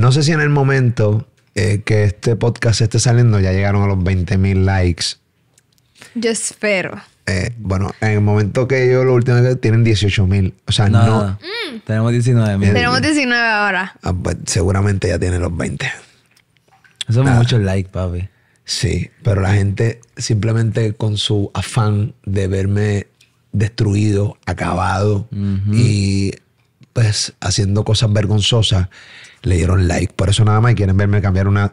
No sé si en el momento eh, que este podcast esté saliendo ya llegaron a los 20.000 mil likes. Yo espero. Eh, bueno, en el momento que yo lo último que tienen 18.000. mil. O sea, no. Mm. Tenemos 19 eh, Tenemos 19 ahora. Ah, pues, seguramente ya tiene los 20. Eso es mucho like, papi. Sí, pero la gente simplemente con su afán de verme destruido, acabado y pues haciendo cosas vergonzosas, le dieron like. Por eso nada más y quieren verme cambiar una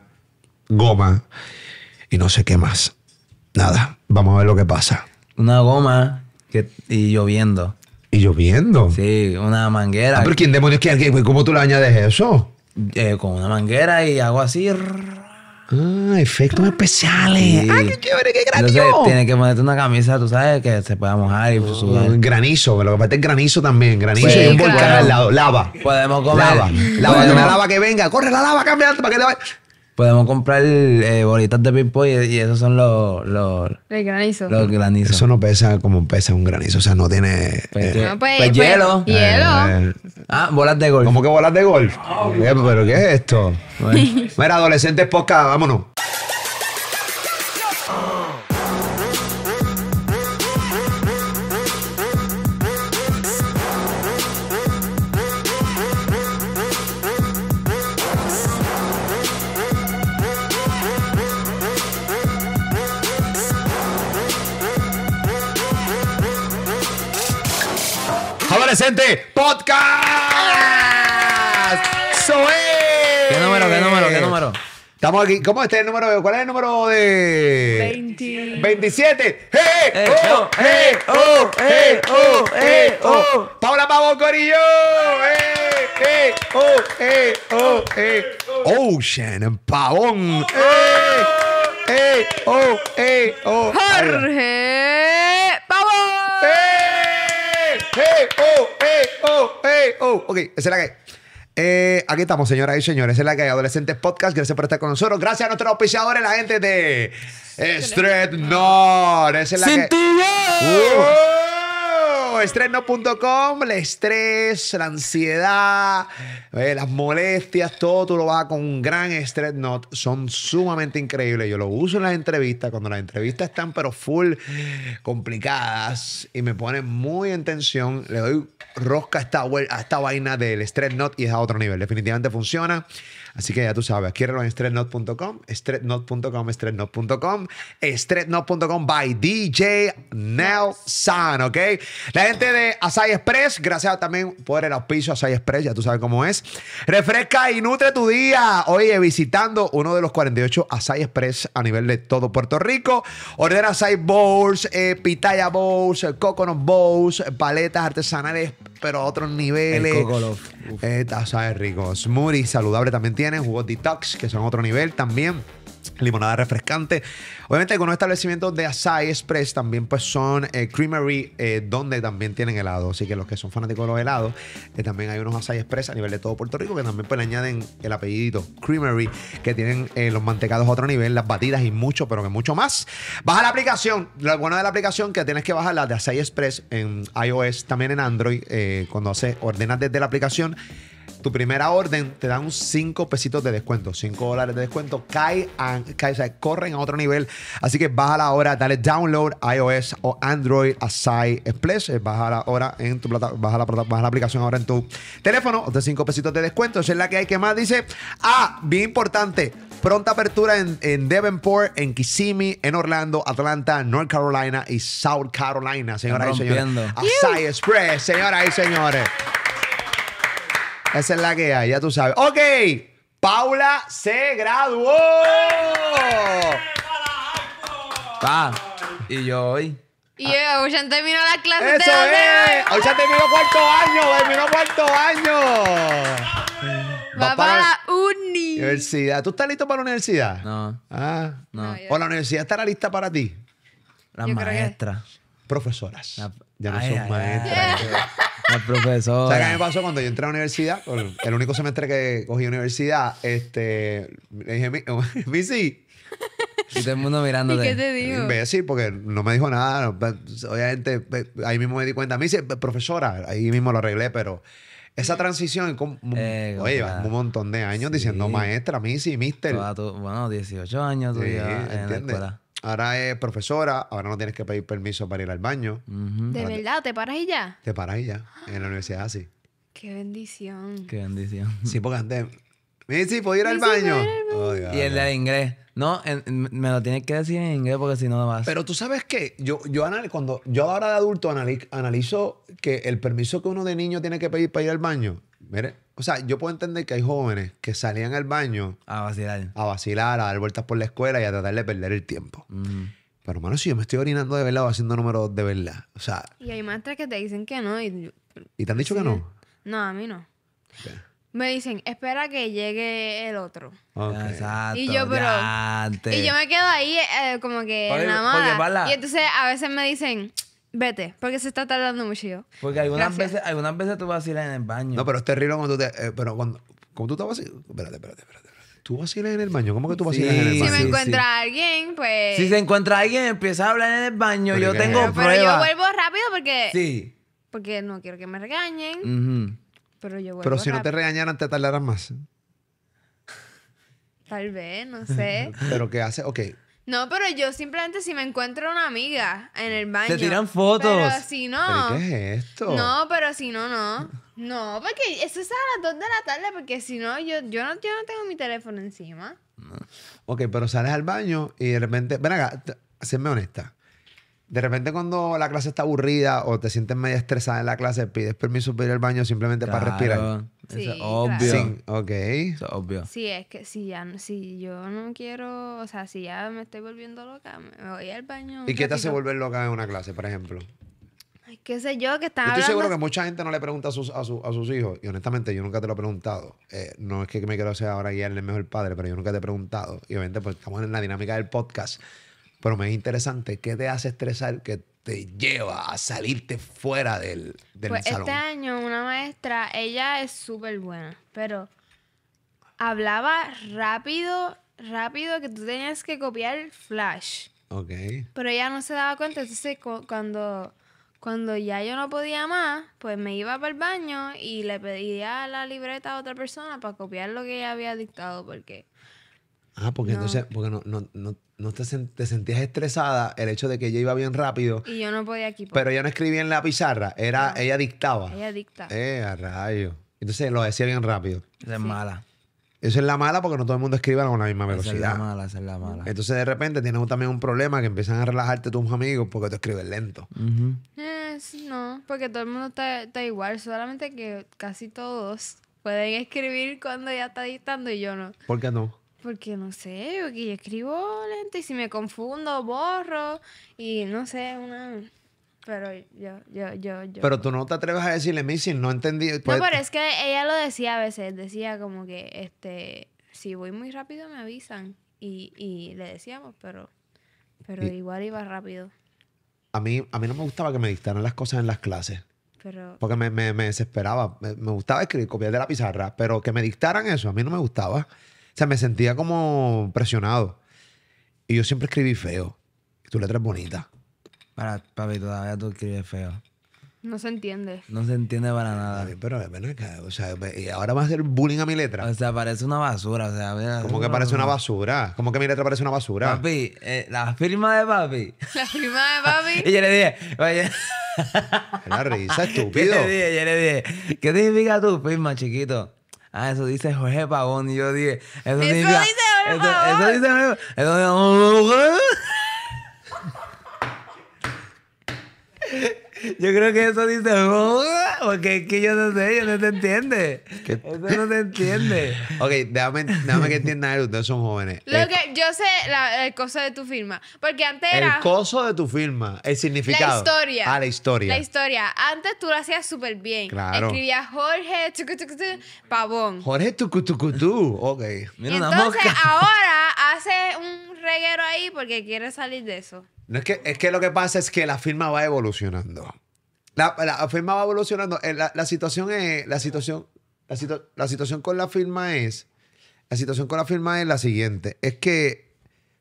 goma y no sé qué más. Nada, vamos a ver lo que pasa. Una goma y lloviendo. ¿Y lloviendo? Sí, una manguera. Ah, pero ¿quién demonios? ¿Cómo tú le añades eso? Eh, con una manguera y hago así. Ah, efectos ah, especiales. Sí. Ay, qué chévere, qué gracioso. tienes que ponerte una camisa, tú sabes, que se pueda mojar y pues, sudar. Granizo, lo que pasa es granizo también. Granizo y un volcán al lado. Lava. Podemos comer. Lava. lava. lava que venga. Corre la lava, cambia para que le vaya. Podemos comprar eh, bolitas de ping y, y, esos son los, los, granizos. Los granizos. Eso no pesa como pesa un granizo. O sea, no tiene. Pues, eh, pues, pues, pues hielo. Hielo. Eh, ah, bolas de golf. ¿Cómo que bolas de golf? Ah, eh, ¿Pero qué es esto? Bueno. adolescentes poca vámonos. presente podcast. ¡Soe! ¿Qué número? ¿Qué número? ¿Qué número? Estamos aquí. ¿Cómo este es el número? ¿Cuál es el número de...? 20. 27. ¡Hey! Eh, ¡Oh! ¡Hey! Eh, ¡Oh! ¡Hey! ¡Oh! ¡Hey! ¡Oh! oh. Eh, ¡Paula Pavón ¡Eh! ¡Hey! ¡Hey! ¡Oh! ¡Eh! ¡Oh! ¡Eh! ¡Ocean Pavón! ¡Eh! ¡Eh! ¡Oh! ¡Eh! ¡Oh! Jorge ¡Hey, oh, hey, oh, oh! Ok, esa es la que hay. Eh, aquí estamos, señoras y señores. Esa es la que hay. Adolescentes Podcast. Gracias por estar con nosotros. Gracias a nuestros auspiciadores, la gente de Street North. Esa es la que estreno.com, el estrés, la ansiedad, eh, las molestias, todo tú lo vas con un gran stress note. Son sumamente increíbles. Yo lo uso en las entrevistas, cuando las entrevistas están pero full complicadas y me ponen muy en tensión, le doy rosca a esta, a esta vaina del stress note y es a otro nivel. Definitivamente funciona. Así que ya tú sabes, Quiero en StreetNot.com, StreetNot.com, StreetNot.com, by DJ Nelson, ¿ok? La gente de Asai Express, gracias también por el auspicio Asai Express, ya tú sabes cómo es. Refresca y nutre tu día. Oye, visitando uno de los 48 Asai Express a nivel de todo Puerto Rico. Ordena Asai Bowls, eh, Pitaya Bowls, eh, Coconut Bowls, paletas artesanales, pero a otros niveles. El coco eh, rico. Smoothie saludable también tiene tienen, jugos detox, que son otro nivel también limonada refrescante. Obviamente con un establecimientos de Asai Express también pues son eh, creamery eh, donde también tienen helado. Así que los que son fanáticos de los helados, eh, también hay unos Asai Express a nivel de todo Puerto Rico que también pues le añaden el apellidito creamery que tienen eh, los mantecados a otro nivel, las batidas y mucho, pero que mucho más. Baja la aplicación. Lo bueno de la aplicación que tienes que bajar la de Asai Express en iOS, también en Android, cuando haces ordenas desde la aplicación tu primera orden te dan un 5 pesitos de descuento, 5 dólares de descuento, cae, o corren a otro nivel. Así que baja la hora, dale download iOS o Android Asai Express eh, baja la hora en tu plata, baja la, aplicación ahora en tu teléfono, de 5 pesitos de descuento, esa es la que hay que más dice, ah, bien importante, pronta apertura en, en Devonport, en Kissimmee, en Orlando, Atlanta, North Carolina y South Carolina, señoras y señores. Asai Express, señoras y señores. Esa es la que hay, ya tú sabes. Ok, Paula se graduó. Pa, y yo hoy. Y eh, yo, Ocean terminó las clases Eso de la es. Ocean terminó cuarto año, terminó cuarto año. Va, para la uni. Universidad. ¿Tú estás listo para la universidad? No. Ah, no. ¿O la universidad estará lista para ti? Las maestras. Profesoras. Ya no son maestras. Al profesor. ¿Sabes qué me pasó cuando yo entré a la universidad? El único semestre que cogí universidad, este, le dije, mi, todo el mundo mirándote. qué te porque no me dijo nada. Obviamente, ahí mismo me di cuenta. Me dice, profesora, ahí mismo lo arreglé, pero esa transición, eh, oye, un montón de años diciendo maestra, missy, mister. bueno, 18 años tú Ahora es profesora, ahora no tienes que pedir permiso para ir al baño. ¿De verdad? Te, paras y ya? Te paras y ya. En la universidad sí. Qué bendición. Qué bendición. Sí, porque antes. sí ¿puedo ir al baño? Oh, y el de inglés. No, me lo tienes que decir en inglés porque si no, no vas. Pero tú sabes qué? yo, yo cuando yo ahora de adulto analizo que el permiso que uno de niño tiene que pedir para ir al baño o sea, yo puedo entender que hay jóvenes que salían al baño a vacilar, a vacilar, a dar vueltas por la escuela y a tratar de perder el tiempo. Pero, hermano, si yo me estoy orinando de verdad o haciendo números de verdad, o sea. Y hay maestras que te dicen que no. ¿Y, te han dicho que no? No, a mí no. Me dicen, espera que llegue el otro. Exacto. Y yo, pero. Y yo me quedo ahí eh, como que nada más. Y entonces a veces me dicen Vete, porque se está tardando mucho Porque algunas veces, algunas veces tú vacilas en el baño. No, pero es terrible cuando tú te. Eh, pero cuando, cuando tú te vacilas. Espérate, espérate, espérate. ¿Tú vacilas en el baño? ¿Cómo que tú vacilas en el baño? Si me encuentra alguien, pues. Si se encuentra alguien, empieza a hablar en el baño. Yo tengo pero pero yo vuelvo rápido porque. Sí. Porque no quiero que me regañen. Pero yo vuelvo Pero si no te regañaran, te tardarán más. Tal vez, no sé. Pero ¿qué hace? Ok, no, pero yo simplemente si me encuentro una amiga en el baño. Te tiran fotos. Pero si no. ¿Pero qué es esto? No, pero si no, no. No, porque eso es a las 2 de la tarde, porque si no, yo, yo no, tengo mi teléfono encima. Ok, pero sales al baño y de repente. Ven acá, séme honesta. De repente cuando la clase está aburrida o te sientes medio estresada en la clase, pides permiso para ir al baño simplemente para respirar. Sí, es obvio. Sí, es obvio. Sí, es que si ya si yo no quiero, o sea, si ya me estoy volviendo loca, me voy al baño. ¿Y qué te hace volver loca en una clase, por ejemplo? Ay, qué sé yo, que está estoy seguro que mucha gente no le pregunta a sus, a, sus hijos, y honestamente yo nunca te lo he preguntado. Eh, no es que me quiero hacer ahora guiarle el mejor padre, pero yo nunca te he preguntado. Y obviamente pues estamos en la dinámica del podcast pero me es interesante, ¿qué te hace estresar que te lleva a salirte fuera del, del pues este salón? Este año una maestra, ella es súper buena, pero hablaba rápido, rápido que tú tenías que copiar el flash. Ok. Pero ella no se daba cuenta, entonces cuando cuando ya yo no podía más, pues me iba para el baño y le pedía la libreta a otra persona para copiar lo que ella había dictado, porque... Ah, porque no. entonces, porque no, no, no te, sentías estresada el hecho de que ella iba bien rápido. Y yo no podía equipar. Pero ella no escribía en la pizarra, era, ella dictaba. Ella dictaba. Eh, a rayo. Entonces lo decía bien rápido. Esa es mala. Eso es la mala porque no todo el mundo escribe a la misma velocidad. Esa es la mala, esa es la mala. Entonces de repente tienes también un problema que empiezan a relajarte tus amigos porque tú escribes lento. Eh, no, porque todo el mundo está, igual, solamente que casi todos pueden escribir cuando ya está dictando y yo no. ¿Por qué no? porque no sé, porque escribo lento y si me confundo, borro y no sé, una... Pero yo, yo, yo, yo. Pero tú no te atreves a decirle, Si no entendí. Pues... No, pero es que ella lo decía a veces, decía como que, este, si voy muy rápido me avisan. Y, y le decíamos, pero, pero igual iba rápido. A mí, a mí no me gustaba que me dictaran las cosas en las clases. Pero... Porque me, me, desesperaba. Me, me, gustaba escribir, copiar de la pizarra, pero que me dictaran eso, a mí no me gustaba. O sea, me sentía como presionado. Y yo siempre escribí feo. tu letra es bonita. Para, papi, todavía tú escribes feo. No se entiende. No se entiende para nada. pero ven que o sea, y ahora vas a hacer bullying a mi letra. O sea, parece una basura, o sea, como que parece una basura, ¿Cómo que mi letra parece una basura. Papi, eh, la firma de papi. La firma de papi. y yo le dije, oye, la risa estúpido. Yo le le dije, ¿qué significa tu firma, chiquito? ah, eso dice Jorge Pavón. Y yo dije, eso, dice, eso, eso dice Jorge Pavón. yo creo que eso dice Jorge porque es que yo no sé, yo no te entiende. ¿Qué? Eso no te entiende. ok, déjame, déjame que entiendan algo. Ustedes son jóvenes. Lo que yo sé, la, el coso de tu firma. Porque antes era. El coso de tu firma, el significado. La historia. Ah, la historia. La historia. Antes tú lo hacías súper bien. Escribías Jorge, tucu, tucu, tucu, pavón. Jorge, tu Ok. Mira, y entonces ahora hace un reguero ahí porque quiere salir de eso. No es que, es que lo que pasa es que la firma va evolucionando. La, firma va evolucionando. Eh, la, la situación es, la situación, la, situación con la firma es, la situación con la firma es la siguiente. Es que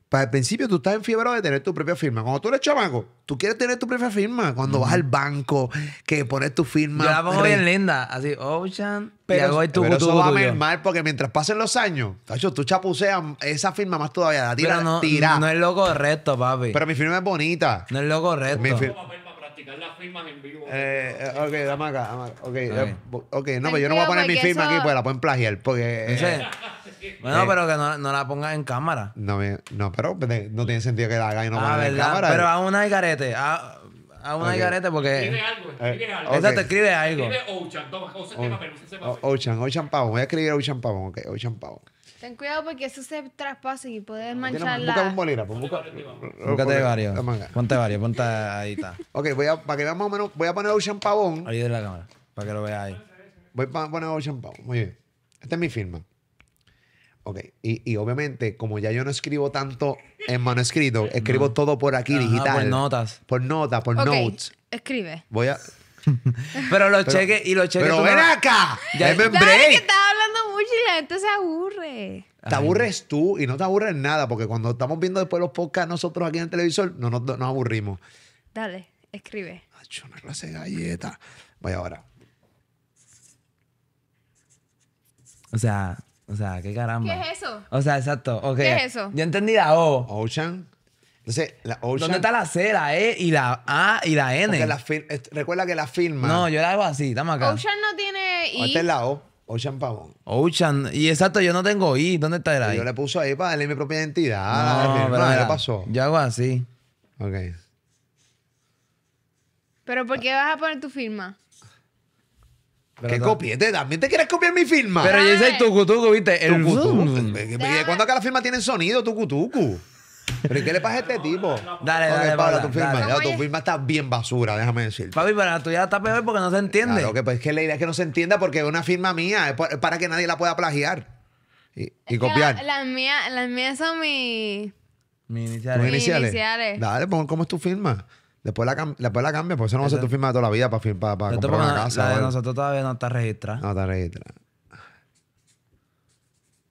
para el principio tú estás en fiebre de tener tu propia firma. Cuando tú eres chamaco, tú quieres tener tu propia firma. Cuando vas al banco, que pones tu firma. Yo la pongo bien linda, así, Ocean. Pero, pero eso va a mermar porque mientras pasen los años, tacho, tú chapuseas esa firma más todavía. La tira, no, es lo correcto, papi. Pero mi firma es bonita. No es lo correcto quitar las firmas en vivo. Eh, eh, ok, dame acá, dame acá. Ok, eh, no, pero pues yo no voy a poner mi firma aquí, pues la pueden plagiar, porque... eh, bueno, eh, pero que no, no la pongas en cámara. no, no, pero pues, no tiene sentido que la haga y no Ah, pongan en cámara. Pero una una carete, a- una una Ok. Escribe porque. algo, escribe algo. O sea, te escribe algo. Escribe Ochan, toma, O- Voy a escribir Ochan Pavón, ok, Ochan Pavón cuidado porque eso se traspasa y puedes manchar la... Pues, busca un bolígrafo. varios. Ponte varios, ponte ahí está. Ok, voy a, para que veas menos, voy a poner Ocean Pavón. Ahí de la cámara, para que lo veas ahí. Voy a poner Ocean Pavón, muy bien. Esta es mi firma. Ok, y, y, obviamente, como ya yo no escribo tanto en manuscrito, escribo todo por aquí, digital. Por notas. Por notas, por notes. Escribe. Voy a. pero lo cheque y lo cheque. ¡Pero ven acá! Ya, es break y la se aburre. Te aburres tú y no te aburres nada, porque cuando estamos viendo después los podcasts nosotros aquí en el televisor, no nos, aburrimos. Dale, escribe. hecho una galleta. Voy ahora. O sea, o sea, qué caramba. ¿Qué es eso? O sea, exacto. ¿Qué es eso? Yo entendí la O. Ocean. Entonces, la Ocean. ¿Dónde está la C, la E y la A y la N? recuerda que la firma. No, yo era hago así, estamos acá. Ocean no tiene I. esta es la O. Ocean Pavón. Ocean. Y exacto, yo no tengo I. ¿Dónde está el I? Yo le puse ahí para darle mi propia identidad. No, pasó? Ya hago así. Ok. ¿Pero por qué vas a poner tu firma? ¿Qué ¿También te quieres copiar mi firma? Pero yo hice el tucutucu, ¿viste? El tucutucu. ¿De pues, cuándo acá la firma tiene sonido, tucutucu? ¿Pero qué le pasa a este tipo? Dale, dale, Pablo, tu firma. tu firma está bien basura, déjame decirte. Papi, pero la ya está peor porque no se entiende. Claro que, pues, que la idea es que no se entienda porque es una firma mía, es para que nadie la pueda plagiar y, copiar. las, mías, las son mis... Mis iniciales? Dale, pon cómo es tu firma. Después la, cambia cambias, por eso no va a ser tu firma de toda la vida para, firmar para, para comprar una casa. la de nosotros todavía no está registrada. No, está registrada.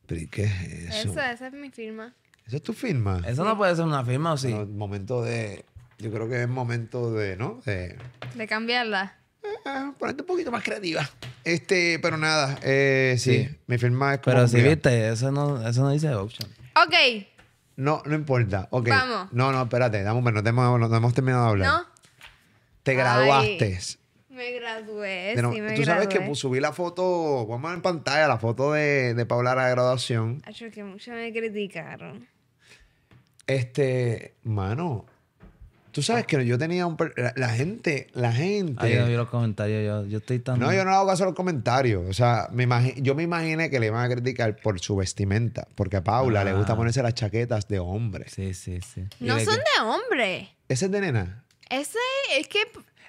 ¿Pero qué es Eso, esa es mi firma. ¿Esa es tu firma? Eso no puede ser una firma, ¿o sí? momento de... Yo creo que es momento de, ¿no? De, de cambiarla. Eh, eh ponerte un poquito más creativa. Este, pero nada, eh, sí, mi firma es como... Pero si viste, eso no, eso no dice option. Ok. No, no importa. Ok. Vamos. No, no, espérate, dame un no, no hemos terminado de hablar. ¿No? Te graduaste. Me gradué, sí, me Tú sabes que subí la foto, vamos a en pantalla, la foto de, de Paula a la graduación. Acho, que muchos me criticaron. Este, mano, Tú sabes que yo tenía un... La, gente, la gente... Ay, ah, yo los comentarios, yo, estoy tan... No, yo no hago caso a los comentarios. O sea, me yo me imaginé que le iban a criticar por su vestimenta. Porque a Paula le gusta ah. ponerse las chaquetas de hombre. Sí, sí, sí. No son de hombre. Ese es de nena. Ese es que...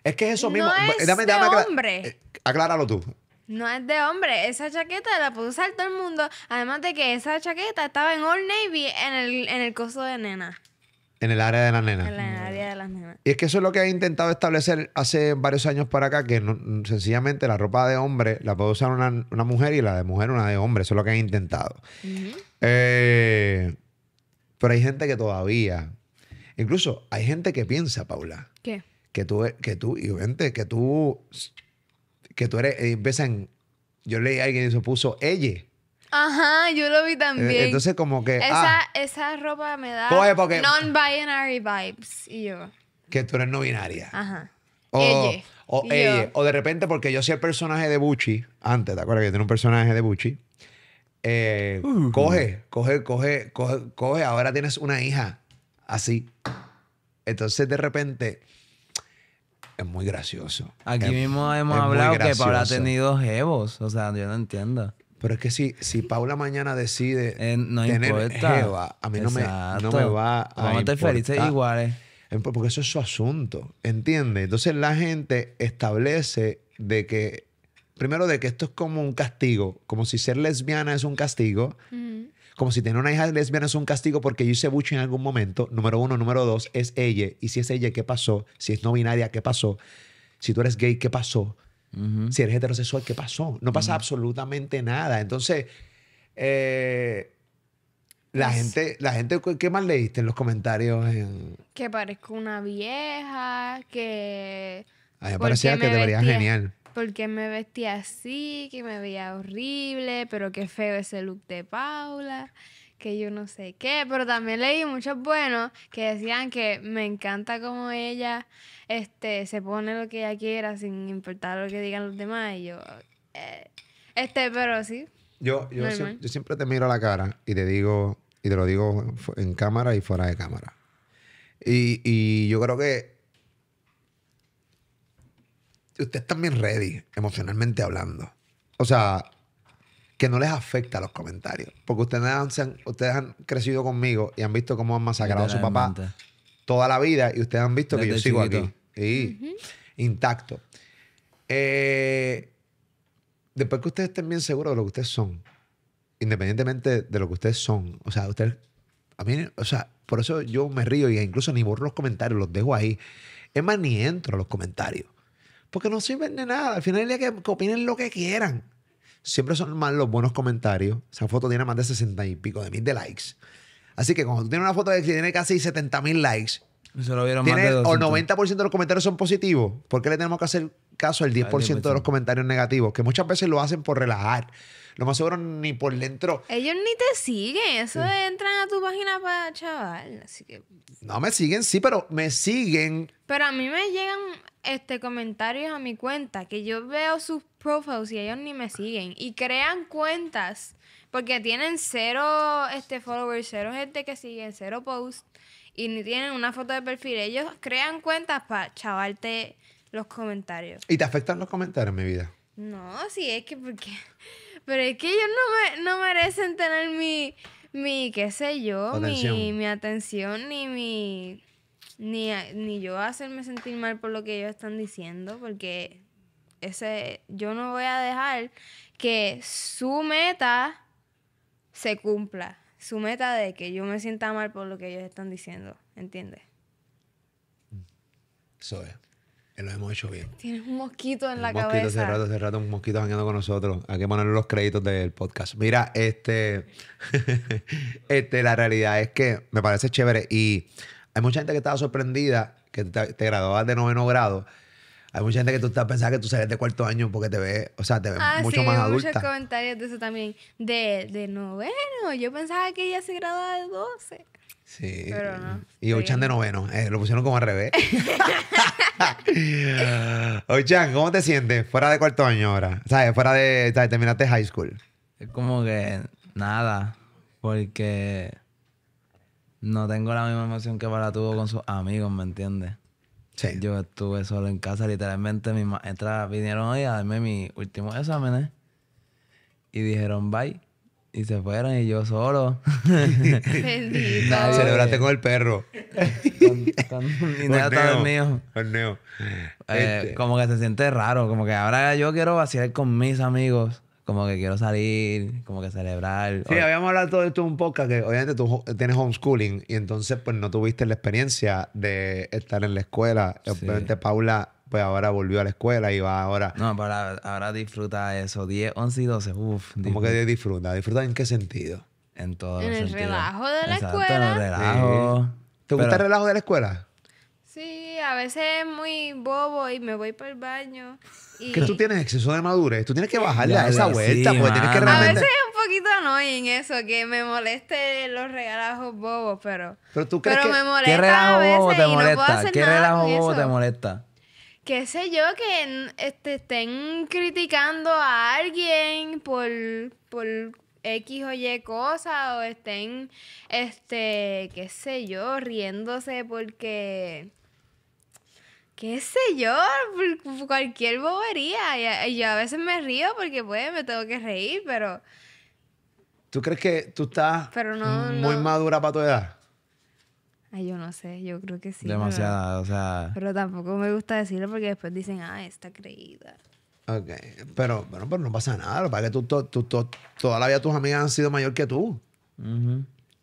Es que es eso mismo. dame, de dame hombre. Eh, acláralo tú. No es de hombre, esa chaqueta la puede usar todo el mundo. Además de que esa chaqueta estaba en Old Navy en el, en coso de nena. En el área de las nenas. En el área de las nenas. Y es que eso es lo que ha intentado establecer hace varios años para acá, que sencillamente la ropa de hombre la puede usar una, mujer y la de mujer una de hombre. Eso es lo que ha intentado. Eh, pero hay gente que todavía, incluso hay gente que piensa, Paula. ¿Qué? Que tú, que tú, y gente que tú que tú eres, empiezan, eh, yo leí a alguien y se puso ella. Ajá, yo lo vi también. Entonces como que... Esa, ah. esa ropa me da non-binary vibes y yo. Que tú eres no binaria. Ajá. O, O, o de repente, porque yo soy el personaje de Bucci, antes, ¿te acuerdas que tenía un personaje de Bucci? Eh, uh. coge, coge, coge, coge, coge, ahora tienes una hija así. Entonces de repente es muy gracioso. Aquí mismo hemos hablado que Paula ha tenido jevos. O sea, yo no entiendo. Pero es que si, si Paula mañana decide eh, no tener importa. a mí no me, no me, va a Vamos a estar felices iguales. Porque eso es su asunto, ¿entiendes? Entonces la gente establece de que, primero de que esto es como un castigo, como si ser lesbiana es un castigo como si tener una hija lesbiana es un castigo porque yo hice bucho en algún momento. Número uno. Número dos, es ella. Y si es ella, ¿qué pasó? Si es no binaria, ¿qué pasó? Si tú eres gay, ¿qué pasó? Si eres heterosexual, ¿qué pasó? No pasa absolutamente nada. Entonces, eh, la pues gente, la gente, ¿qué más leíste en los comentarios? Que parezco una vieja, que... A parecía que te verías genial porque me vestía así, que me veía horrible, pero qué feo ese look de Paula, que yo no sé qué, pero también leí muchos buenos que decían que me encanta como ella este, se pone lo que ella quiera sin importar lo que digan los demás y yo, eh, este, pero sí. Yo, siempre, yo siempre te miro a la cara y te digo, y te lo digo en cámara y fuera de cámara. Y, y yo creo que ustedes están bien ready, emocionalmente hablando. O sea, que no les afecta los comentarios. Porque ustedes han, crecido conmigo y han visto cómo han masacrado a su papá toda la vida y ustedes han visto que yo sigo aquí. intacto. Eh, después que ustedes estén bien seguros de lo que ustedes son, independientemente de lo que ustedes son, o sea, ustedes, a mí, o sea, por eso yo me río y incluso ni borro los comentarios, los dejo ahí. Es más, ni entro a los comentarios. Porque no sirven de nada. Al final del día que, opinen lo que quieran. Siempre son más los buenos comentarios. Esa foto tiene más de 60 y pico de mil de likes. Así que cuando tú tienes una foto que tiene casi 70 mil likes, se vieron de o 90% de los comentarios son positivos. ¿Por qué le tenemos que hacer caso al 10%. de los comentarios negativos? Que muchas veces lo hacen por relajar lo más seguro ni por dentro. Ellos ni te siguen, eso de entran a tu página para chaval, así que... No me siguen, sí, pero me siguen. Pero a mí me llegan este comentarios a mi cuenta, que yo veo sus profiles y ellos ni me siguen. Y crean cuentas, porque tienen cero este, followers, cero gente que sigue, cero posts, y ni tienen una foto de perfil. Ellos crean cuentas para chavarte los comentarios. ¿Y te afectan los comentarios, mi vida? No, sí, es que porque pero es que ellos no, me, merecen tener mi, mi, qué sé yo, Mi, atención, ni mi ni, yo hacerme sentir mal por lo que ellos están diciendo, porque ese, yo no voy a dejar que su meta se cumpla. Su meta de que yo me sienta mal por lo que ellos están diciendo, ¿entiendes? Eso lo hemos hecho bien. Tienes un mosquito en un la mosquito cabeza. Hace rato, hace rato, un mosquito bañando con nosotros. Hay que ponerle los créditos del podcast. Mira, este, este, la realidad es que me parece chévere y hay mucha gente que estaba sorprendida que te, graduabas de noveno grado. Hay mucha gente que tú estás pensando que tú sales de cuarto año porque te ves, o sea, te ves ah, mucho sí, más adulta. muchos comentarios de eso también. De, de noveno, yo pensaba que ella se graduaba de doce. Sí. Y Ochan de noveno. Eh, lo pusieron como al revés. Ochan, ¿cómo te sientes? Fuera de cuarto año ahora. ¿Sabes? Fuera de. Terminaste high school. Es como que nada. Porque no tengo la misma emoción que para tuvo con sus amigos, ¿me entiendes? Sí. Yo estuve solo en casa, literalmente mis maestras vinieron hoy a darme mis últimos exámenes ¿eh? y dijeron bye y se fueron y yo solo. Celebraste con el perro. con, el mío. Como que se siente raro. Como que ahora yo quiero vaciar con mis amigos. Como que quiero salir, como que celebrar. Sí, habíamos hablado de esto un poco... que obviamente tú tienes homeschooling y entonces pues no tuviste la experiencia de estar en la escuela. Obviamente Paula pues ahora volvió a la escuela y va ahora. No, pero ahora disfruta eso. 10, 11 y 12. Uf. ¿Cómo que disfruta? ¿Disfruta en qué sentido? En todo. En el relajo de la escuela. el relajo. ¿Te gusta el relajo de la escuela? Sí, a veces es muy bobo y me voy para el baño. Y... Que tú tienes exceso de madurez. Tú tienes que bajarle a esa vuelta tienes que A veces es un poquito annoying eso, que me moleste los regalajos bobos, pero... Pero tú crees ¿Qué relajo bobo te molesta? No ¿Qué relajo bobo te molesta? qué sé yo, que este, estén criticando a alguien por, por X o Y cosa, o estén, este, qué sé yo, riéndose porque qué sé yo, cualquier bobería. yo a veces me río porque pues me tengo que reír, pero... ¿Tú crees que tú estás muy madura para tu edad? yo no sé, yo creo que sí. Demasiada, pero, o sea. Pero tampoco me gusta decirlo porque después dicen, ah, está creída. Ok, pero, bueno, pero no pasa nada. Lo que pasa es que tú, tú, toda la vida tus amigas han sido mayor que tú.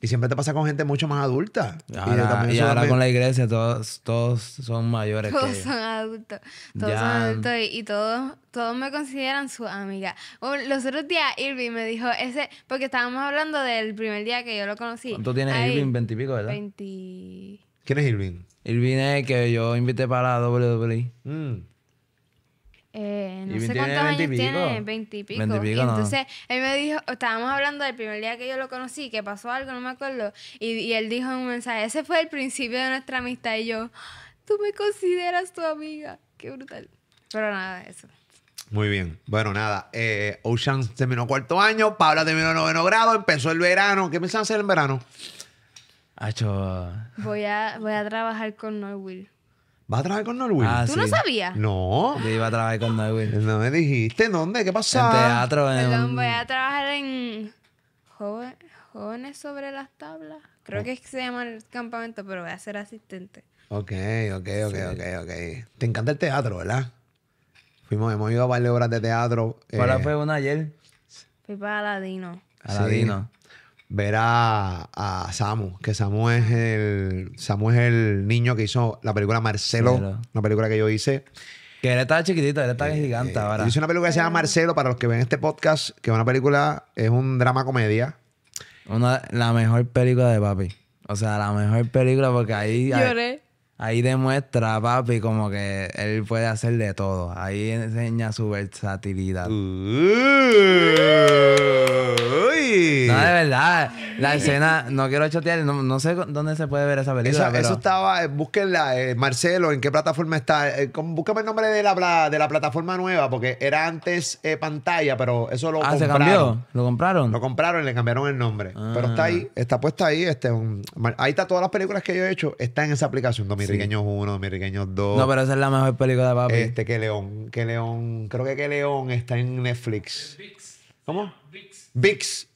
Y siempre te pasa con gente mucho más adulta. y, ahora con la iglesia todos, todos son mayores. Todos son adultos. Todos son adultos y, todos, todos me consideran su amiga. los otros días Irving me dijo ese, porque estábamos hablando del primer día que yo lo conocí. ¿Cuánto tienes Ahí, Irving? Veintipico, ¿verdad? Veinti... ¿Quién es Irving? Irving es el que yo invité para la WWE. Mm. Eh, no sé cuántos años tiene, veintipico. Entonces, él me dijo, estábamos hablando del primer día que yo lo conocí, que pasó algo, no me acuerdo. Y, él dijo en un mensaje, ese fue el principio de nuestra amistad. Y yo, ah, tú me consideras tu amiga. Qué brutal. Pero nada, eso. Muy bien. Bueno, nada. Eh, Ocean terminó cuarto año, Paula terminó noveno grado, empezó el verano. ¿Qué piensan hacer en verano? Voy a, voy a trabajar con Will va a trabajar con Norwin? Ah, ¿Tú no sabías? No. Yo iba a trabajar con Norwin. No me dijiste. ¿Dónde? ¿Qué pasa? En teatro. voy a trabajar en Jóvenes sobre las Tablas. Creo que, se llama el campamento, pero voy a ser asistente. Ok, ok, ok, ok, ok. Te encanta el teatro, ¿verdad? Fuimos, hemos ido a varias obras de teatro. ¿Cuál eh, fue una ayer? Fui para Aladino. Aladino ver a, Samu, que Samu es el es el niño que hizo la película Marcelo, una película que yo hice. Que él estaba chiquitito, él estaba eh, gigante eh, Hice una película que se llama Marcelo, para los que ven este podcast, que es una película, es un drama comedia. Una, la mejor película de papi. O sea, la mejor película porque ahí... Lloré. Ahí demuestra, papi, como que él puede hacer de todo. Ahí enseña su versatilidad. No, de verdad. La escena, no quiero chotear, no, sé dónde se puede ver esa película. Eso, estaba, eh, búsquenla, eh, Marcelo, en qué plataforma está. Eh, Búsquenme el nombre de la, de la plataforma nueva, porque era antes pantalla, pero eso lo ah, compraron. ¿se cambió? ¿Lo compraron? Lo compraron, le cambiaron el nombre. Pero está ah. ahí, está puesta ahí. Este, ahí está todas las películas que yo he hecho, está en esa aplicación, Domingo. Mirriqueños 1, Mirriqueños 2. No, pero esa es la mejor película de papi. Este, que León, que León, creo que que León está en Netflix. ¿Cómo? Vix. Vix.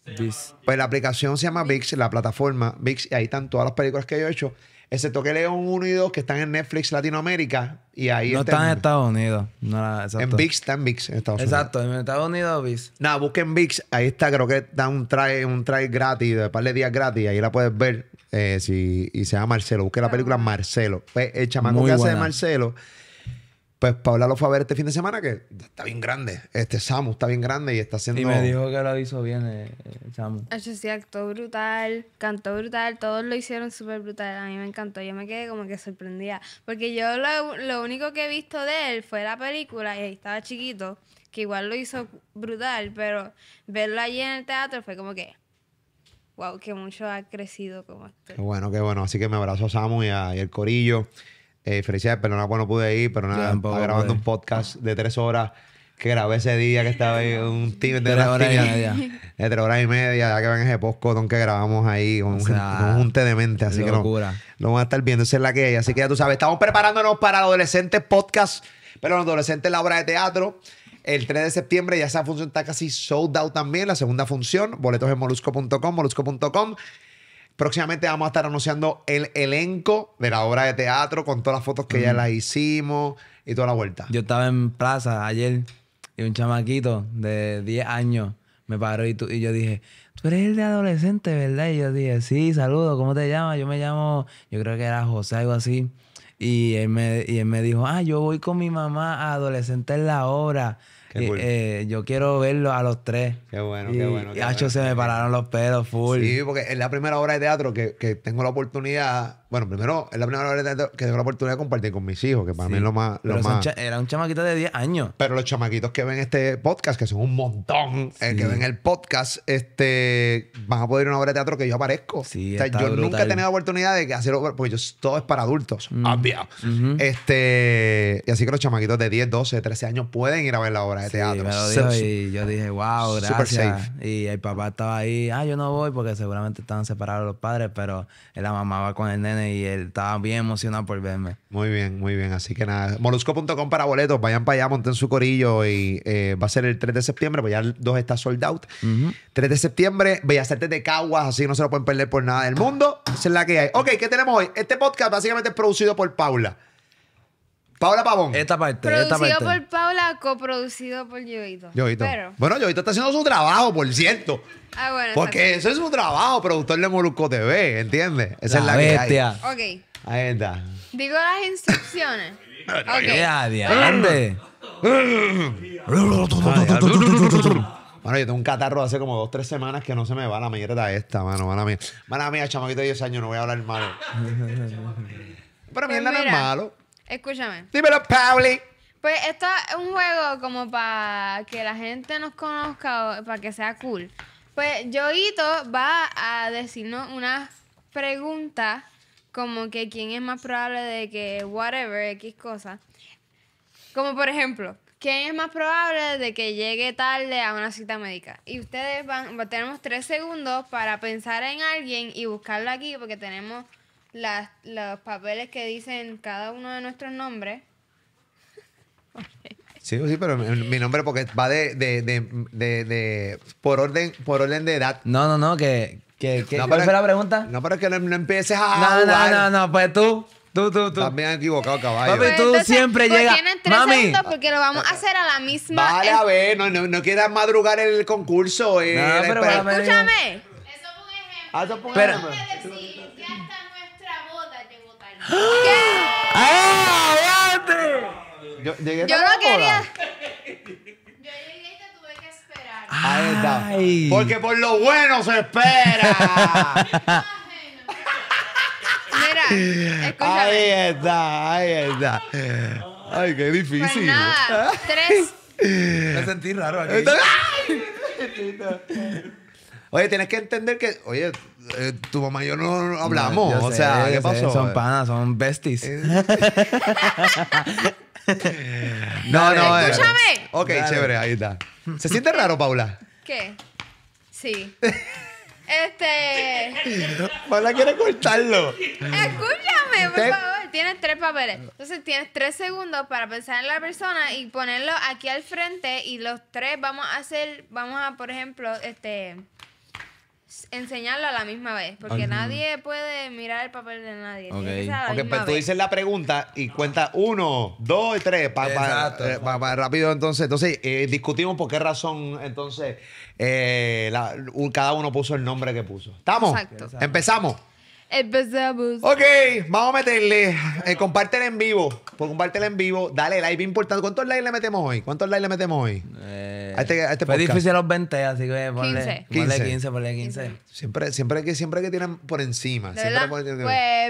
Pues la aplicación se llama Vix, la plataforma Vix, y ahí están todas las películas que yo he hecho, excepto que León 1 y 2 que están en Netflix Latinoamérica y ahí No están en Estados Unidos. No, En VIX, está en VIX en Estados Unidos. Exacto, en Estados Unidos, Vix. Nada, busquen VIX, ahí está, creo que da un try, un gratis, de par de días gratis, ahí la puedes ver. Eh, sí, y se llama Marcelo. busqué la película Marcelo. Fue pues, el chamaco que hace de Marcelo. Pues Paula lo fue a ver este fin de semana que está bien grande. Este Samu está bien grande y está haciendo. Y me dijo que lo hizo bien eh, eh Samu. eso ah, sí, actuó brutal, cantó brutal, todos lo hicieron súper brutal. A mí me encantó. Yo me quedé como que sorprendida. Porque yo lo, lo único que he visto de él fue la película y ahí estaba chiquito, que igual lo hizo brutal, pero verlo allí en el teatro fue como que wow, qué mucho ha crecido como actor. bueno, qué bueno. Así que me abrazo a Samu y, a, el Corillo. Eh, felicidades, pero no pude ir, pero nada, estaba grabando un podcast de tres horas que grabé ese día que estaba ahí, un team de tres horas y media. De tres horas y media, ya que ven ese postcodón que grabamos ahí con, un, con de mente. Así que no, lo van a estar viendo, esa es la que hay. Así que ya tú sabes, estamos preparándonos para Adolescentes Podcast, pero los adolescentes la obra de teatro. El 3 de septiembre ya esa función está casi sold out también. La segunda función, boletos en molusco.com, molusco.com. Próximamente vamos a estar anunciando el elenco de la obra de teatro con todas las fotos que ya las hicimos y toda la vuelta. Yo estaba en plaza ayer y un chamaquito de 10 años me paró y, yo dije, tú eres el de adolescente, ¿verdad? Y yo dije, sí, saludo, ¿cómo te llamas? Yo me llamo, yo creo que era José, algo así. Y él me, y él me dijo, ah, yo voy con mi mamá a adolescente en la obra. Eh, yo quiero verlo a los tres. Qué bueno, qué bueno. se me pararon los pedos full. Sí, porque es la primera obra de teatro que, tengo la oportunidad. Bueno, primero, es la primera obra de teatro que tengo la oportunidad de compartir con mis hijos, que para mí es lo más. Era un chamaquito de 10 años. Pero los chamaquitos que ven este podcast, que son un montón, eh, que ven el podcast, este, van a poder ir a una obra de teatro que yo aparezco. Sí, yo nunca he tenido la oportunidad de hacerlo obra, porque yo, todo es para adultos, mm. este, y así que los chamaquitos de 10, 12, 13 años pueden ir a ver la obra y yo dije, wow, gracias. Super Y el papá estaba ahí, ah, yo no voy porque seguramente estaban separados los padres, pero la mamá va con el nene y él estaba bien emocionado por verme. Muy bien, muy bien. Así que nada, molusco.com para boletos, vayan para allá, monten su corillo y eh, va a ser el 3 de septiembre, pues ya el 2 está sold out. 3 de septiembre, a hacerte de Caguas, así no se lo pueden perder por nada del mundo. Esa es la que hay. Ok, ¿qué tenemos hoy? Este podcast básicamente es producido por Paula. Paula Pavón. Esta parte. Producido por Paula, coproducido por Yoito. Yoito. Bueno, Yoito está haciendo su trabajo, por cierto. Ah, bueno. Porque eso es su trabajo, productor de Molusco TV, ¿entiendes? Esa es la bestia. Que Ok. Ahí está. Digo las instrucciones. ok. Bueno, yo tengo un catarro hace como dos, tres semanas que no se me va la mierda esta, mano. Mala mía. Mala de 10 años, no voy a hablar malo. Pues Pero mierda no es malo. Escúchame. Dímelo, Pauli. Pues esto es un juego como para que la gente nos conozca, o para que sea cool. Pues Yoito va a decirnos unas preguntas como que quién es más probable de que whatever, X cosa. Como por ejemplo, ¿quién es más probable de que llegue tarde a una cita médica? Y ustedes van, tenemos tres segundos para pensar en alguien y buscarlo aquí porque tenemos las, los papeles que dicen cada uno de nuestros nombres. Sí, sí, pero mi, nombre porque va de, de, de, de, por orden por orden de edad. No, no, no, que, no, para fue la pregunta? No, pero que no, empieces a No, no, no, pues tú Tú, tú, tú. También equivocado, caballo. Papi, pues tú siempre pues llegas. Mami. porque lo vamos a hacer a la misma. Vale, a ver, no, no, quieras madrugar el concurso. Eh, no, escúchame. Ah, eso es un ejemplo. Eso fue ¡Ah, quería Yo, llegué Yo no quería. Ahí está. Porque por lo bueno se espera. Mira, escúchame. Ahí está, ahí está. Ay, qué pues difícil. Pues tres. Me sentí raro aquí. Oye, tienes que entender que, oye, eh, tu mamá y yo no hablamos. o sea, ¿qué pasó? son panas, son besties. Eh. no, no, eh, Escúchame. Ok, chévere, ahí está. ¿Se siente raro, Paula? ¿Qué? Sí. este. Paula quiere cortarlo. Escúchame, por favor. Tienes tres papeles. Entonces tienes tres segundos para pensar en la persona y ponerlo aquí al frente. Y los tres vamos a hacer, vamos a, por ejemplo, este enseñarlo a la misma vez, porque nadie puede mirar el papel de nadie. Ok, pues tú dices la pregunta y cuenta uno, dos y tres. Pa- eh, rápido, entonces. Entonces, eh, discutimos por qué razón, entonces, eh, cada uno puso el nombre que puso. ¿Estamos? Empezamos. Empezamos. Ok, vamos a meterle. compártelo en vivo. Por pues en vivo. Dale like, bien importante. ¿Cuántos likes le metemos hoy? ¿Cuántos likes le metemos hoy? Eh, es este, este Fue difícil los 20, así que ponle 15, ponle 15. Siempre, siempre, que, siempre tienen por encima. siempre Pues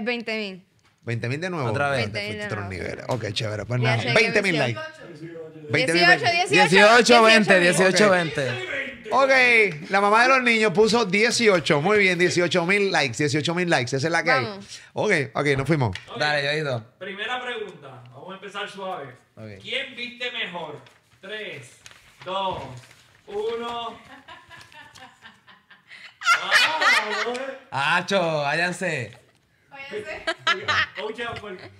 20 mil. 20 mil de nuevo. Otra vez. 20 Ok, chévere. Pues nada. 20 likes. 18, 18, 18, 20, 18, 20. Ok, la mamá de los niños puso 18. Muy bien, 18 mil likes, 18 mil likes. Esa es la que hay. Ok, ok, nos fuimos. Dale, yo he ido. Primera pregunta. Vamos a empezar suave. ¿Quién viste mejor? Tres dos, uno. ¡Acho! ¡Váyanse! Váyanse.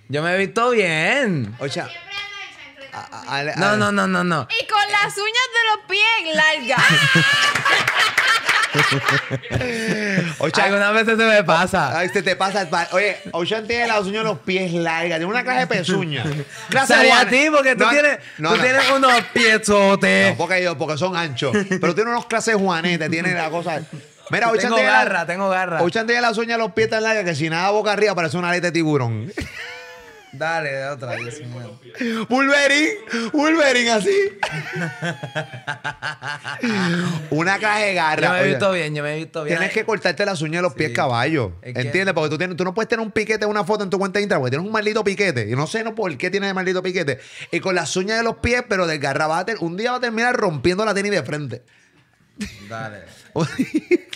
Yo me he visto bien. O no, no, no, no, no. Y con las uñas de los pies largas. Oye, Algunas veces se me pasa. Ay, ah, se este, te pasa. Oye, Ocean tiene la uñas los pies largas. Tiene una clase de pezuña. Gracias a ti, porque tú, tienes, tú tienes unos piezotes. No, porque, yo, porque son anchos. Pero tiene unos clases juanetes. Tiene la cosa... Mira, Ocean tengo garra, la, tengo garra. Ocean tiene las uñas los pies tan largas que si nada boca arriba parece una aleta de tiburón. Dale, otra vez. Wolverine, Wolverine así. Una caja de garra. Yo me he visto bien, yo me he visto bien. Tienes que cortarte las uñas de los pies, caballo. ¿Entiendes? Porque tú, tienes- tú no puedes tener un piquete una foto en tu cuenta de Instagram, porque tienes un maldito piquete. Y no sé no por qué tienes el maldito piquete. Y con las uñas de los pies, pero del garra, Va un día va a terminar rompiendo la tenis de frente. Dale.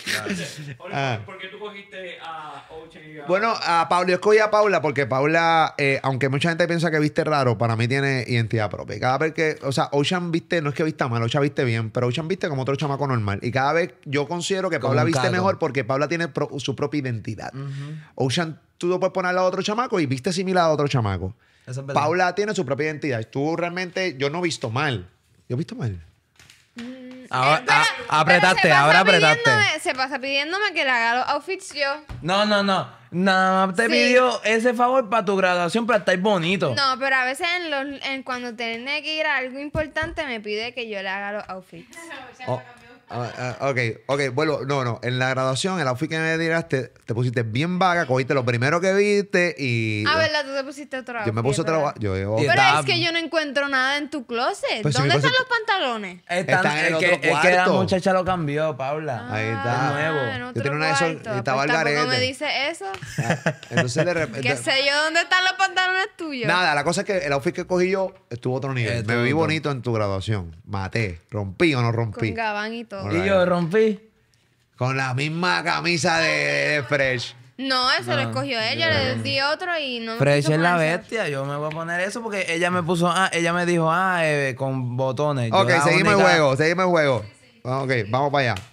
Ah. ¿Por qué tú cogiste a Ocean y a... Bueno, a Paula, yo escogí a Paula porque Paula, eh, aunque mucha gente piensa que viste raro, para mí tiene identidad propia. Cada vez que, o sea, Ocean viste, no es que viste mal, Ocean viste bien, pero Ocean viste como otro chamaco normal. Y cada vez yo considero que Paula viste mejor porque Paula tiene su propia identidad. Ocean, tú lo puedes poner a otro chamaco y viste similar a otro chamaco. Paula tiene su propia identidad. Tú realmente, yo no he visto mal. Yo he visto mal. Mm, ahora, eh, ah, apretaste, ahora apretaste. Se pasa pidiéndome que le haga los outfits yo. No, no, no. Nada más te pidió ese favor para tu graduación, para estar bonito. No, pero a veces en los, en cuando tiene que ir a algo importante me pide que yo le haga los outfits. Oh. Ah, ah, ok, ok, vuelvo. No, no. En la graduación, el outfit que me tiraste, te pusiste bien vaga, cogiste lo primero que viste y. Ah, ¿verdad? Tú te pusiste otro Yo me puse otro yo, Pero es que yo no encuentro nada en tu closet. Pues ¿Dónde están los pantalones? Están, en el, otro cuarto. que la muchacha lo cambió, Paula. Ah, Ahí está. De nuevo. Yo tenía una de esos y estaba el pues garete. me dice eso? entonces de repente. ¿Qué sé yo dónde están los pantalones tuyos? Nada, la cosa es que el outfit que cogí yo estuvo otro nivel. me vi bonito en tu graduación. Maté. Rompí o no rompí. Con gabán y todo. Y yo rompí. Con la misma camisa de, Fresh. No, eso lo ah, escogió ella, le di otro y no me Fresh es la bestia, yo me voy a poner eso porque ella me puso, ah, ella me dijo, ah, eh, con botones. Ok, seguimos el juego, seguimos el juego. Ah, ok, vamos para allá.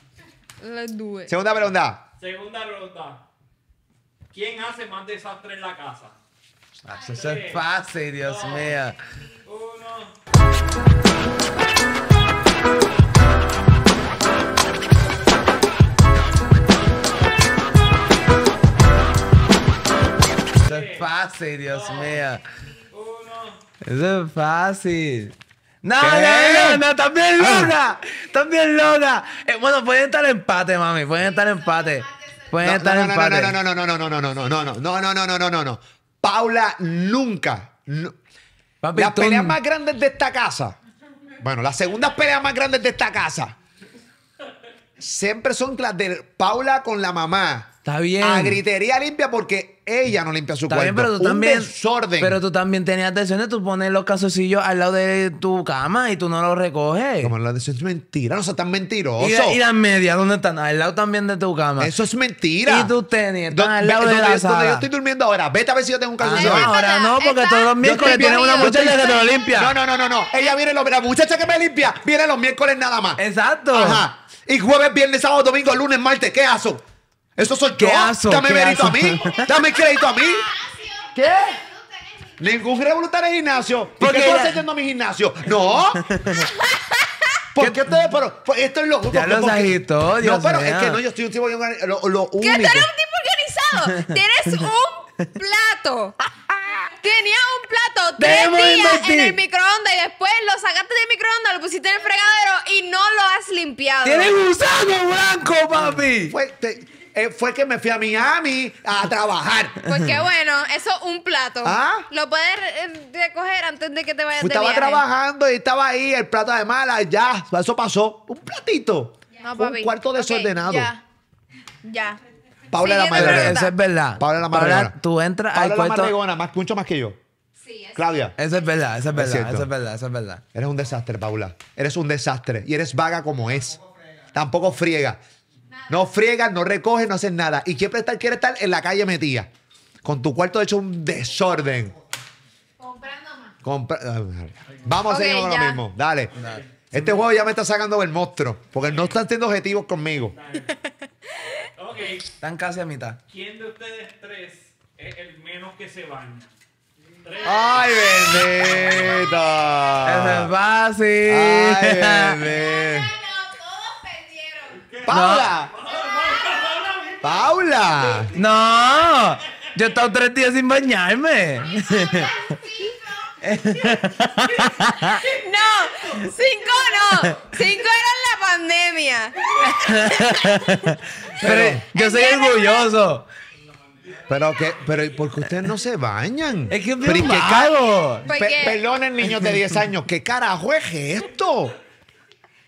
Segunda pregunta. Segunda pregunta. ¿Quién hace más desastre en la casa? Ah, eso es fácil, Dios mío. Uno. Eso es fácil, Dios dos, mío. Uno. Eso es fácil. No, no, no, no, también loca. También loca. Eh, bueno, pueden estar empate, mami. Pueden estar empate. Pueden estar empate. No, no, no, no, no, no, no, no, no, no, no, no, no, no, no, no, no, no. Paula nunca. no- Papi, Las peleas más grandes de esta casa. Bueno, las segundas peleas más grandes de esta casa. Siempre son las de Paula con la mamá. Está bien. A gritería limpia porque ella no limpia su Está cuarto. Bien, pero tú un también, desorden. Pero tú también tenías decisiones. Tú pones los calzoncillos al lado de tu cama y tú no los recoges. Como la decisión es mentira. No seas tan mentiroso. ¿Y, y las medias dónde están? Al lado también de tu cama. Eso es mentira. Y tú tenías están al lado de la sala. yo estoy durmiendo ahora. Vete a ver si yo tengo un ah, calzoncillo. no, ahora no, porque todos los miércoles tienes una muchacha que te lo limpia. No, no, no, no. Ella viene los, la muchacha que me limpia viene los miércoles nada más. Exacto. Ajá. Y jueves, viernes, sábado, domingo, lunes, martes. ¿Qué haces eso soy yo. Dame mérito a mí. Dame crédito a mí. ¿Qué? Ningún revolucionario en gimnasio. ¿Por qué tú estás a mi gimnasio? No. ¿Por qué ustedes? Pero pues, esto es lo único. Ya los Dios No, pero es que no, yo estoy un tipo lo, lo único. ¿Qué eres un tipo organizado? Tienes un plato. Tenía un plato tres días en el microondas y después lo sacaste del microondas, lo pusiste en el fregadero y no lo has limpiado. ¡Tienes un gusano blanco, papi! Fue, eh, fue que me fui a Miami a trabajar. Pues qué bueno, eso es un plato. ¿Ah? Lo puedes eh, recoger antes de que te vayas de Estaba trabajando y estaba ahí, el plato de mala, ya, eso pasó. Un platito. un cuarto desordenado. ya. ya. Paula la madre. Eso es verdad. Paula la madre. Tú entras al cuarto. Paula la madre. más, mucho más que yo. Sí, es Claudia. Eso es verdad, eso es verdad, eso es verdad, eso es verdad. Eres un desastre, Paula. Eres un desastre. Y eres vaga como es. Tampoco Tampoco friega. No friegas, no recoges, no haces nada. Y quiere estar, quiere estar en la calle metida. Con tu cuarto hecho un desorden. Comprando más. Vamos a seguir con lo mismo. Dale. Este juego ya me está sacando del monstruo. Porque no están siendo objetivos conmigo. Están casi a mitad. ¿Quién de ustedes tres es el menos que se baña? ¡Ay, bendita! Eso es fácil. ¡Ay, bendita! Paula. ¡Paula! ¡No! Yo he estado tres días sin bañarme. No, cinco no. Cinco era la pandemia. Pero yo soy orgulloso. Pero que, pero por qué ustedes no se bañan? Es que es un Pe Perdonen niños de 10 años, ¿qué carajo es esto?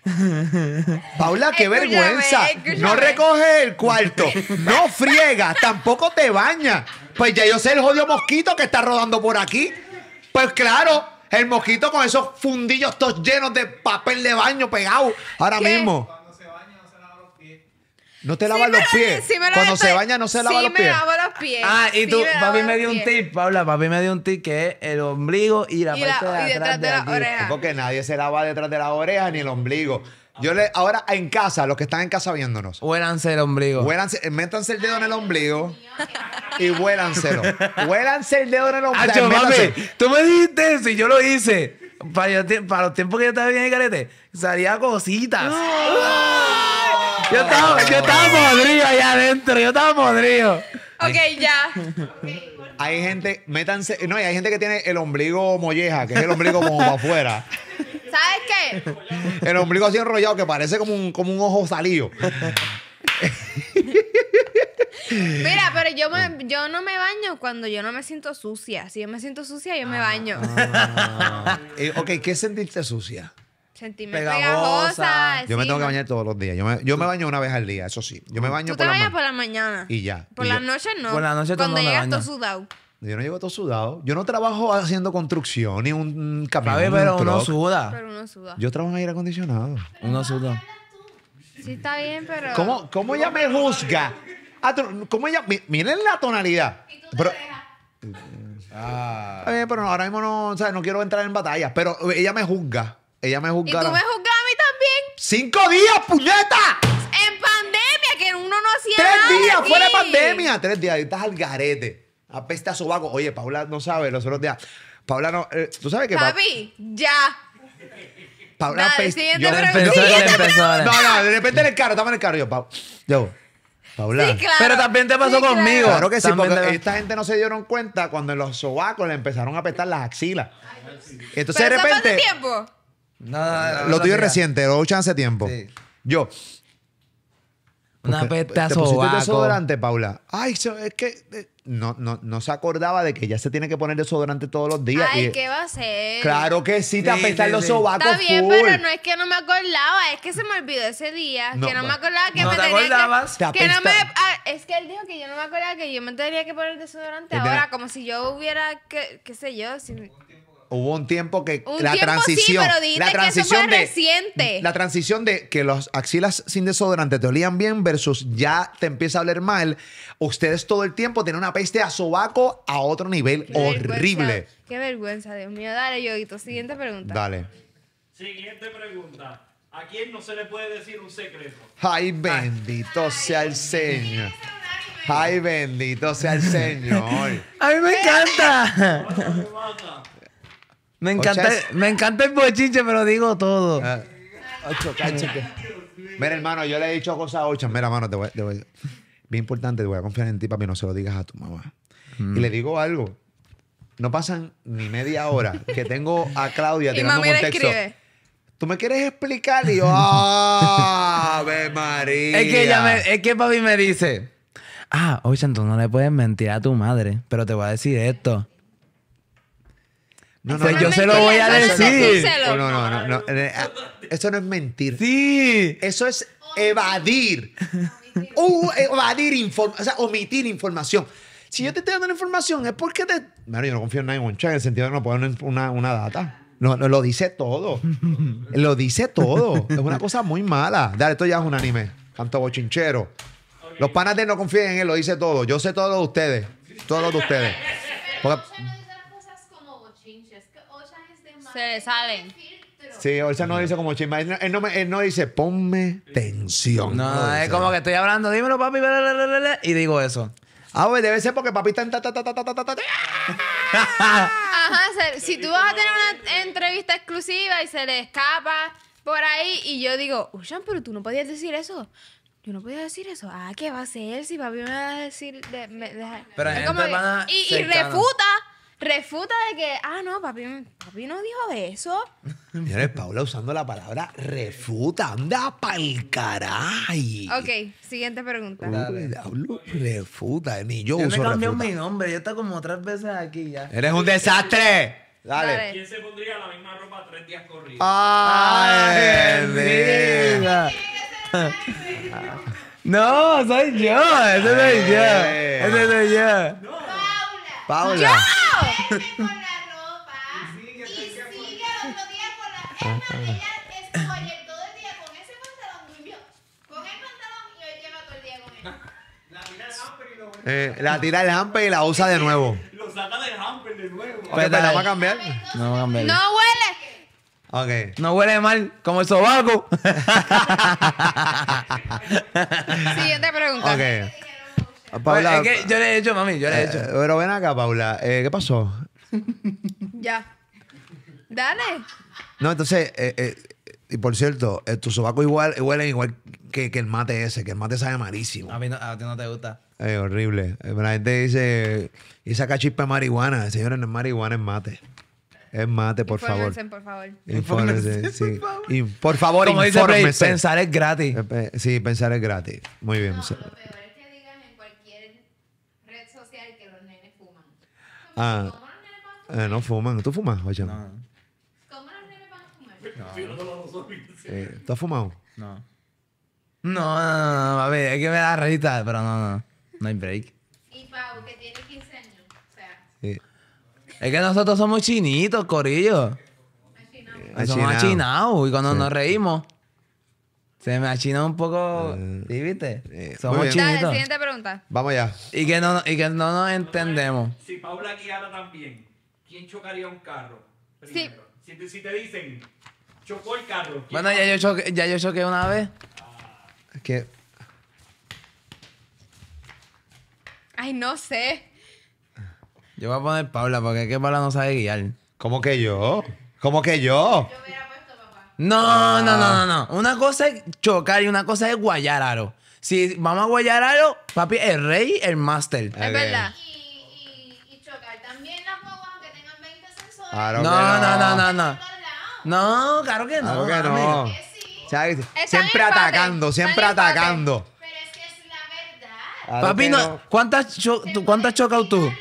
Paula, qué vergüenza. No recoge el cuarto, no friega, tampoco te baña. Pues ya yo sé el jodido mosquito que está rodando por aquí. Pues claro, el mosquito con esos fundillos todos llenos de papel de baño pegado ahora mismo. No te lavas los pies. Cuando se baña no se lava los pies. me lavo los pies. Ah, y tú, papi me dio un tip, Paula, papi me dio un tip que es el ombligo y la parte de atrás de, la oreja. Porque nadie se lava detrás de la oreja ni el ombligo. Yo le, ahora en casa, los que están en casa viéndonos. Huélanse el ombligo. Huélanse, métanse el dedo en el ombligo y huélanselo. huélanse el dedo en el ombligo. Ay, tú me dijiste eso y yo lo hice. Para, para los tiempos que yo estaba bien en el carete, salía cositas. Yo estaba, yo allá adentro, yo estaba podrido. Ok, ya. Hay gente, métanse, no, hay gente que tiene el ombligo molleja, que es el ombligo como afuera. ¿Sabes qué? El ombligo así enrollado que parece como un, como un ojo salido. Mira, pero yo, me- yo no me baño cuando yo no me siento sucia. Si yo me siento sucia, yo me ah. baño. Eh, ok, ¿qué es sentirte sucia? Sentirme pegajosa. Yo me tengo que bañar todos los días. Yo me, yo me baño una vez al día, eso sí. Yo me baño Tú te por la bañas por la mañana. Y ya. Por la noche no. Por la noche tú Cuando no llegas todo sudado. Yo no llego todo sudado. Yo no trabajo haciendo construcción, ni un, camino. camión, pero uno suda. Pero uno suda. Yo trabajo en aire acondicionado. Uno suda. Sí, está bien, pero. ¿Cómo, cómo ella me juzga? Ah, ¿Cómo ella? Miren la tonalidad. Pero, Ah. Está bien, pero no, ahora mismo no, sea, no quiero entrar en batallas, pero ella me juzga. Ella me juzgaba. ¿Y tú me juzgas a mí también? ¡Cinco días, puñeta! En pandemia, que uno no hacía Tres días, fuera de pandemia. Tres días, ahí estás al garete. Apesta a sobaco. Oye, Paula no sabe los otros días. Paula no. Eh, ¿Tú sabes que Papi, ya. Paula Dale, apesta. No, no, de repente en el carro, estamos en el carro. Yo, Paula. yo. Paula. Pero también te pasó conmigo. Claro, que sí, porque esta gente no se dieron cuenta cuando en los sobacos le empezaron a apestar las axilas. Entonces, de repente. tiempo? Lo tuyo reciente, lo chance hace tiempo. Yo. Una Porque peste Te desodorante, Paula. Ay, es que eh, no, no, no se acordaba de que ya se tiene que poner desodorante todos los días. Ay, ¿qué va a ser? Claro que sí, te Sí, apestan los sí. sobacos Está bien, pero no es que no me acordaba, es que se me olvidó ese día, que no me acordaba que me tenía que... que no me, ah, es que él dijo que yo no me acordaba que yo me tenía que poner desodorante ahora, como si yo hubiera, qué sé yo, sin- hubo un tiempo que la transición, la transición de la transición de que los axilas sin desodorante te olían bien versus ya te empieza a oler mal. Ustedes todo el tiempo tienen una peste a sobaco a otro nivel horrible. Qué vergüenza, Dios mío. Dale, Yoguito, siguiente pregunta. Dale. Siguiente pregunta. ¿A quién no se le puede decir un secreto? Ay, bendito sea el Señor. Ay, bendito sea el Señor. A mí me encanta! Me encanta, me encanta el bochinche, pero digo todo. Ah. Ocho, Mira, hermano, yo le he dicho cosas a Ocho. Mira, hermano, te voy, te voy, Bien importante, te voy a confiar en ti, papi. No se lo digas a tu mamá. Mm. Y le digo algo. No pasan ni media hora que tengo a Claudia tirando un texto. ¿Tú me quieres explicar? Y yo, ¡ah! ¡Ave María! Es que, ella me, es que papi me dice, ah, Ochan, tú no le puedes mentir a tu madre, pero te voy a decir esto. No, yo se lo voy a decir. No, no, no, no, eh, ah, Eso no es mentir. Sí. Eso es evadir. Eh, evadir información, o sea, omitir información. Si yo te estoy dando la información es porque te... Bueno, yo no confío en nadie en el sentido de no poner una, una data. No, no, lo dice todo. lo dice todo. Es una cosa muy mala. Dale, esto ya es un anime. Canto bochinchero. Los panas de no confíen en él, lo dice todo. Yo sé todo de ustedes. Todo de ustedes. Se le salen. Sí, Orsa no dice como chisme. Él, no- dice, ponme tensión. No, es como que estoy hablando, dímelo, papi, y digo eso. Ah, güey, debe ser porque papi está en ta, Ajá, si tú vas a tener una entrevista exclusiva y se le escapa por ahí y yo digo, Ushan, pero tú no podías decir eso. Yo no podía decir eso. Ah, ¿qué va a hacer si papi me va a decir? y, y refuta refuta de que, ah, no, papi, papi no dijo eso. Mira, Paula usando la palabra refuta. Anda pa'l caray. Ok, siguiente pregunta. Dale Pablo, refuta. Eh, ni yo, yo uso me cambié mi nombre. Yo está como tres veces aquí ya. ¡Eres un desastre! Dale. ¿Quién se pondría la misma ropa tres días corridos? ¡Ay, no, soy yo. Ese soy yo. Eh. Ese soy yo. Paula. Paula. la tira el hamper y la usa de nuevo. Lo saca del hamper de nuevo. No huele. No huele mal como el sobaco. Siguiente pregunta. Paula, yo le he hecho, mami, yo le he eh, hecho. pero ven acá, Paula. Eh, ¿Qué pasó? Ya. Dale. No, entonces, eh, eh y por cierto, eh, tu sobaco igual, huelen igual que, el mate ese, que el mate sabe malísimo. A mí no, a ti no te gusta. Es horrible. Eh, la gente dice, y saca chispa de marihuana. Señores, no es marihuana, es mate. Es mate, por favor. Infórmense, por favor. Infórmense, sí. por favor, pensar es gratis. Sí, pensar es gratis. Muy bien. No, lo peor es que digan en cualquier red social que los nenes fuman. Ah. Eh, no fuman. ¿Tú fumas, Bachan? No. ¿Cómo los nenes van a fumar? No. Eh, ¿Tú has fumado? No. No, no, no, no, papi, es que me da rarita, pero no, no. No hay break. Y Pau, que tiene 15 años. O sea. Sí. Es que nosotros somos chinitos, corillo. Achinados. Somos achinados. Y cuando nos reímos, se me achina un poco. Eh, ¿Sí, viste? Eh, somos chinitos. siguiente pregunta. Vamos allá. Y que no, y que no nos entendemos. Si Paula aquí habla también. ¿quién chocaría un carro? Primero. Si, te, dicen, chocó el carro. Bueno, ya yo, choqué, ya yo choqué una vez. Ah. que. Ay, no sé. Yo voy a poner Paula, porque es que Paula no sabe guiar. ¿Cómo que yo? ¿Cómo que yo? Yo hubiera puesto papá. No, no, no, ah. no, no. Una cosa es chocar y una cosa es guayar aro. Si vamos a guayar aro, papi, el rey, el máster. Es verdad. no, no, no, no, no. No, claro que no. Claro que no. siempre atacando, siempre atacando. Pero es que es la verdad. Papi, no, ¿cuántas, cho tú, ¿cuántas chocas tú?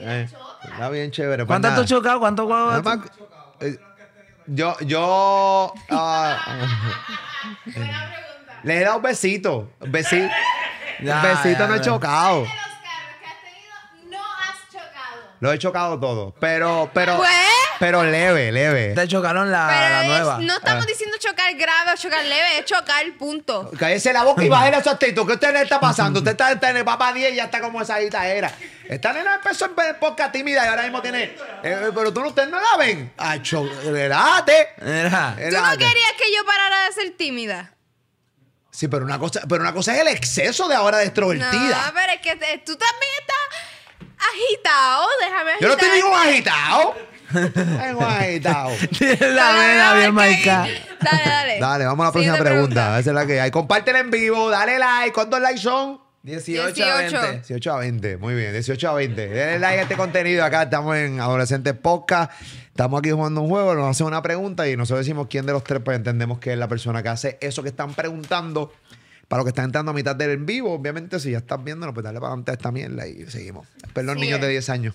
Eh, está bien chévere. Pues ¿Cuántas tú has chocado? ¿Cuántos guaguas? Eh, yo, yo. Uh, Buena he dado besitos. Besito. Besito, besito no he chocado. Lo he chocado todo. Pero, pero. pero leve, leve. Te chocaron la, nueva. No estamos ah. diciendo chocar grave o chocar leve, es chocar, punto. Cállese la boca y a su actitud. ¿Qué usted le está pasando? Usted está, en el papá 10 y ya está como esa era. Esta nena empezó en poca tímida y ahora mismo tiene. Eh, pero tú no, ustedes no la ven. Ay, ¿Tú no querías que yo parara de ser tímida? Sí, pero una cosa, pero una cosa es el exceso de ahora de extrovertida. No, pero es que eh, tú también estás agitado, déjame Yo no te digo agitado. agitado. Dale, dale. Dale, vamos a la próxima pregunta. Esa es la que hay. Compártela en vivo, dale like. ¿Cuántos likes son? 18, a 20. 18 a 20, muy bien, 18 a 20. Dale like a este contenido. Acá estamos en Adolescentes Podcast. Estamos aquí jugando un juego, nos hacen una pregunta y nosotros decimos quién de los tres pues, entendemos que es la persona que hace eso que están preguntando. Para los que están entrando a mitad del en vivo, obviamente, si ya están viéndolo, pues dale para adelante a esta mierda y seguimos. ¿Pero los niños eh. de 10 años.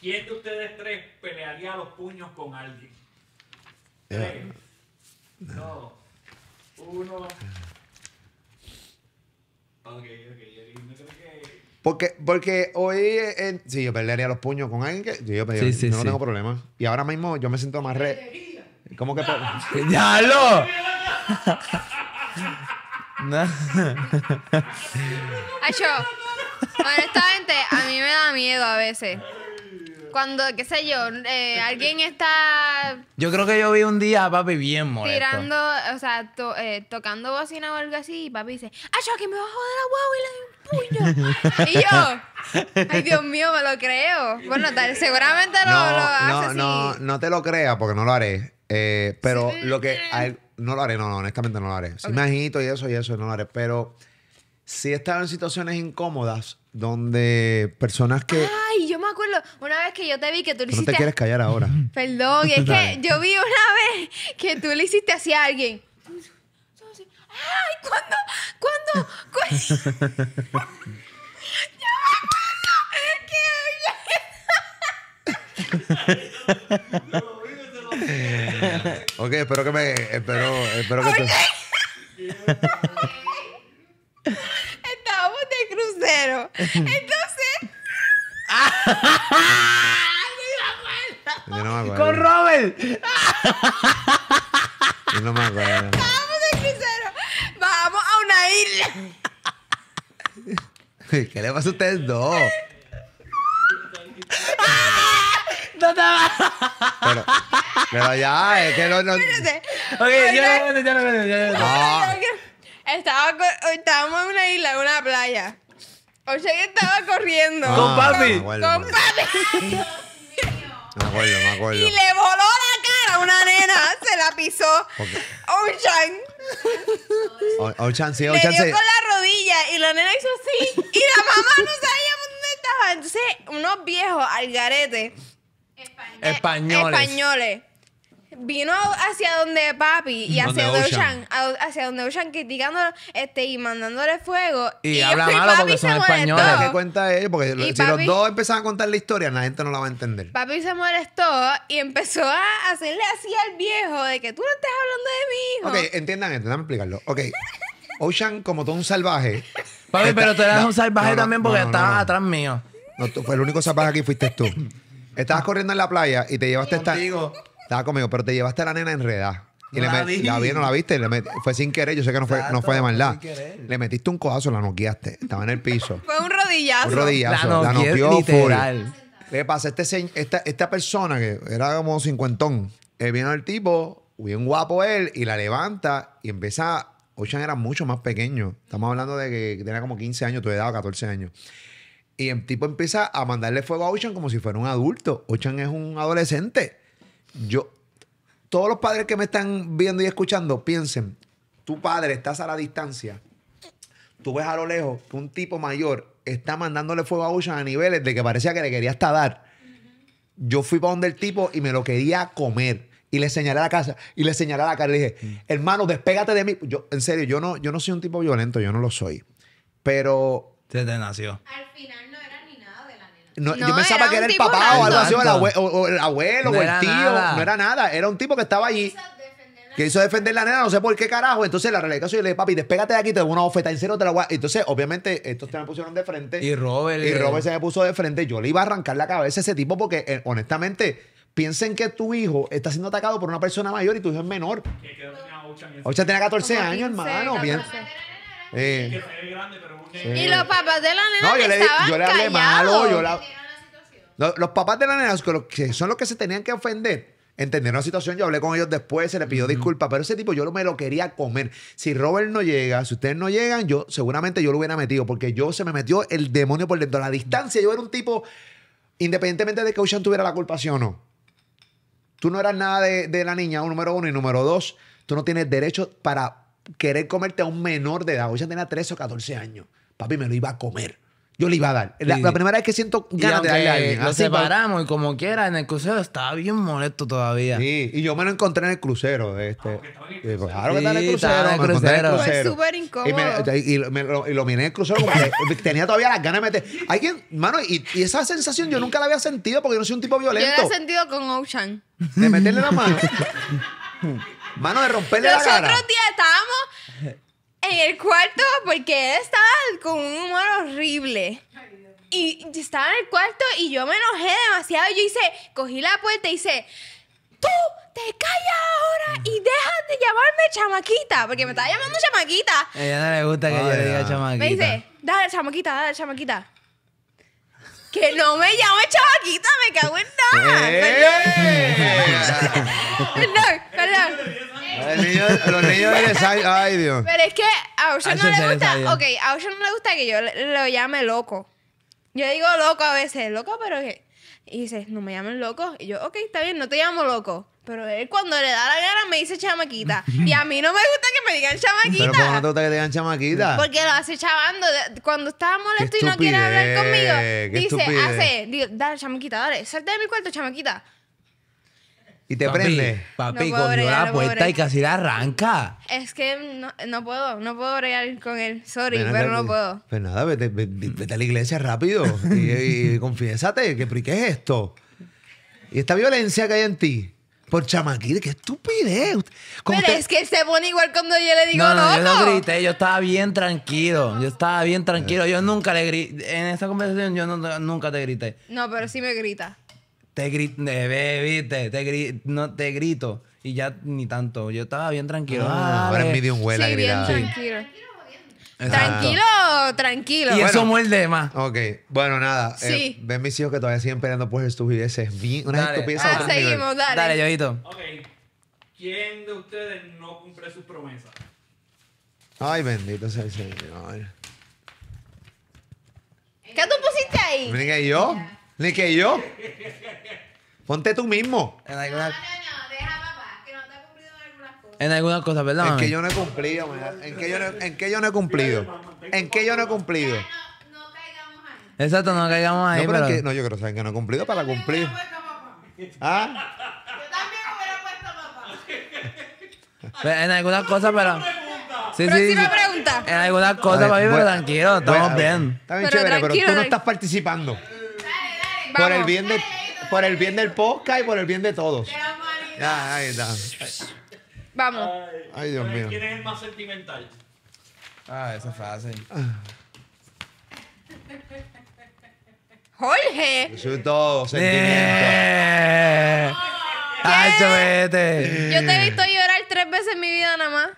¿Quién de ustedes tres pelearía los puños con alguien? Eh. Tres. No. Uno. Ok, ok, Porque, porque hoy, si sí, yo pelearía los puños con alguien que. Yo, no, tengo problema. Y ahora mismo yo me siento más re. ¿Cómo que.? ¡Ya lo! Acho, ah, honestamente, a mí me da miedo a veces. Cuando, qué sé yo, eh, alguien está Yo creo que yo vi un día a papi bien molesto. tirando, o sea, eh, tocando bocina o algo así, y papi dice, ¡Acho, que me va a joder la guau y le doy un puño! y yo, ¡ay, Dios mío, me lo creo! Bueno, tal, seguramente lo, lo hace no, no, no te lo creas porque no lo haré. Eh, pero lo que. no lo haré, no, no, honestamente no lo haré. Si me y eso y eso, no lo haré. Pero si estaba en situaciones incómodas donde personas que. Ay, yo me acuerdo una vez que yo te vi que tú le hiciste. No te quieres callar ahora. Perdón, es que yo vi una vez que tú le hiciste así a alguien. ¡Ay! ¿Cuándo? ¿Cuándo? yo me acuerdo que. Eh, ok, espero que me. Espero, espero que te... Estábamos de crucero. Entonces. Yo no Con Robert. no me acuerdo. Estábamos de crucero. Vamos a una isla. ¿Qué le pasa a ustedes dos? No te vas. Pero, pero ya, es que no. no... Espérate. Ok, ya, ya, ya, ya, ah. Estaba, estábamos en una isla, en una playa. que estaba corriendo. Ah, con papi. Con, papi. Me acuerdo, me acuerdo. Y le voló la cara a una nena. Se la pisó. Okay. Ocean. chan sí, Ocean. Le dio con la rodilla y la nena hizo así. Y la mamá no sabía dónde estaba. Entonces, unos viejos al Españoles. españoles vino hacia donde papi y hacia donde Ocean, hacia donde Ocean criticándolo este, y mandándole fuego. Y, habla malo porque son españoles. ¿Qué cuenta Porque si los dos empezaban a contar la historia, la gente no la va a entender. Papi se molestó y empezó a hacerle así al viejo de que tú no estás hablando de mi hijo. Ok, entiendan esto, déjame explicarlo. Ok, Ocean como todo un salvaje. Papi, pero tú eras un salvaje también porque estabas atrás mío. No, tú, fue el único salvaje aquí fuiste tú. Estabas corriendo en la playa y te llevaste esta... Estaba conmigo, pero te llevaste a la nena enredada. Y le la, vi. la no la viste. Fue sin querer, yo sé que no fue, de maldad. Le metiste un codazo, la noqueaste. Estaba en el piso. fue un rodillazo. Un rodillazo. La, noqueó literal. Le pasa este esta, esta persona que era como cincuentón. Él eh, vino el tipo, bien guapo él, y la levanta y empieza. Ochan era mucho más pequeño. Estamos hablando de que tenía como 15 años, tu edad, 14 años. Y el tipo empieza a mandarle fuego a Ocean como si fuera un adulto. Ochan es un adolescente yo, todos los padres que me están viendo y escuchando, piensen, tu padre estás a la distancia, tú ves a lo lejos que un tipo mayor está mandándole fuego a Ocean a niveles de que parecía que le quería hasta dar. Yo fui para donde el tipo y me lo quería comer. Y le señalé a la casa, y le señalé a la cara, y le dije, mm. hermano, despégate de mí. en serio, yo no, yo no soy un tipo violento, yo no lo soy. Pero. Se nació. Al final no, yo pensaba era que era el papá o algo así, o el abuelo, o el tío. No era nada. Era un tipo que estaba allí. Que hizo defender la nena, no sé por qué carajo. Entonces la realidad es que yo le dije, papi, despégate de aquí, te doy una oferta en cero te la Entonces, obviamente, estos te me pusieron de frente. Y Robert. Y eh. Robert se me puso de frente. Yo le iba a arrancar la cabeza a ese tipo porque, eh, honestamente, piensen que tu hijo está siendo atacado por una persona mayor y tu hijo es menor. sea, tiene 14 años, hermano. bien- eh. Y los papás de la nena no, yo le, Los, papás de la nena, que son los que se tenían que ofender, entendieron la situación. Yo hablé con ellos después, se le pidió disculpas, pero ese tipo yo me lo quería comer. Si Robert no llega, si ustedes no llegan, yo seguramente yo lo hubiera metido, porque yo se me metió el demonio por dentro. la distancia, yo era un tipo, independientemente de que Ocean tuviera la culpa, o no. Tú no eras nada de, de la niña, número uno y número dos. Tú no tienes derecho para querer comerte a un menor de edad. Ocean tenía 13 o 14 años. Papi me lo iba a comer. Yo le iba a dar. La, primera vez que siento ganas de darle a alguien. Nos separamos y como quiera, en el crucero estaba bien molesto todavía. Sí, y yo me lo encontré en el crucero. Este. Ah, claro que está en el crucero. en el crucero. súper incómodo. Y, me, lo, y, lo, miré en el crucero porque tenía todavía las ganas de meter. Alguien, mano, y, esa sensación yo nunca la había sentido porque yo no soy un tipo violento. Yo la he sentido con Ocean. De meterle la mano. Mano, de romperle la cara en el cuarto porque él estaba con un humor horrible. Y estaba en el cuarto y yo me enojé demasiado. Yo hice, cogí la puerta y hice, tú te callas ahora y deja de llamarme chamaquita. Porque me estaba llamando chamaquita. A ella no le gusta que yo le diga chamaquita. Me dice, dale chamaquita, dale chamaquita. Que no me llame chamaquita me cago en nada. Eh. Perdón, perdón los niños Ay, Dios. Pero es que a Ocean no le gusta. a no le gusta que yo lo llame loco. Yo digo loco a veces, loco, pero que. Y dice, no me llamen loco. Y yo, ok, está bien, no te llamo loco. Pero él cuando le da la gana me dice chamaquita. Y a mí no me gusta que me digan chamaquita. ¿por qué no te gusta que te digan chamaquita? Porque lo hace chavando. Cuando está molesto y no quiere hablar conmigo, dice, hace, dale, chamaquita, dale, salte de mi cuarto, chamaquita. Y te prende. Papi, con la puerta y casi la arranca. Es que no, puedo, no puedo bregar con él. Sorry, pero, no puedo. Pues nada, vete, a la iglesia rápido y, confiésate, que, ¿qué es esto? Y esta violencia que hay en ti. Por chamaquil, qué estupidez. Pero es que se pone igual cuando yo le digo no. No, yo no grité, yo estaba bien tranquilo. Yo estaba bien tranquilo. Yo nunca le grité. En esta conversación yo nunca te grité. No, pero sí me grita te grito, viste, te, no, te grito. Y ya ni tanto. Yo estaba bien tranquilo. Ah, ahora es medio un huela sí, tranquilo. Tranquilo, tranquilo. Y eso muerde más. Ok. Bueno, nada. Eh, ven mis hijos que todavía siguen peleando por estupideces. Una estupidez. Ah, seguimos, dale. Dale, Yoito. Ok. ¿Quién de ustedes no cumple sus promesas? Ay, bendito sea el Señor. ¿Qué tú pusiste ahí? Venga, yo. Ni que yo. Ponte tú mismo. En alguna... No, no, no, deja papá, que no te ha cumplido en algunas cosas. En algunas cosas, ¿verdad? En que yo no he cumplido, En que yo no, en yo no he cumplido. En que yo no he cumplido. No, caigamos ahí. Exacto, no caigamos ahí. No, no yo creo saben que no he cumplido para cumplir. ¿Ah? En algunas cosas, pero. Sí, sí, sí. pregunta. En algunas cosas, papi, pero tranquilo, estamos bien. Está bien chévere, pero tú no estás participando. Por el bien del podcast y por el bien de todos. Ya, ahí está. Vamos. Ay, Dios mío. ¿Quién es el más sentimental? Ah, esa es fácil. Jorge. Eso es todo sentimiento. ¡Ay, Yo te he visto llorar tres veces en mi vida nada más.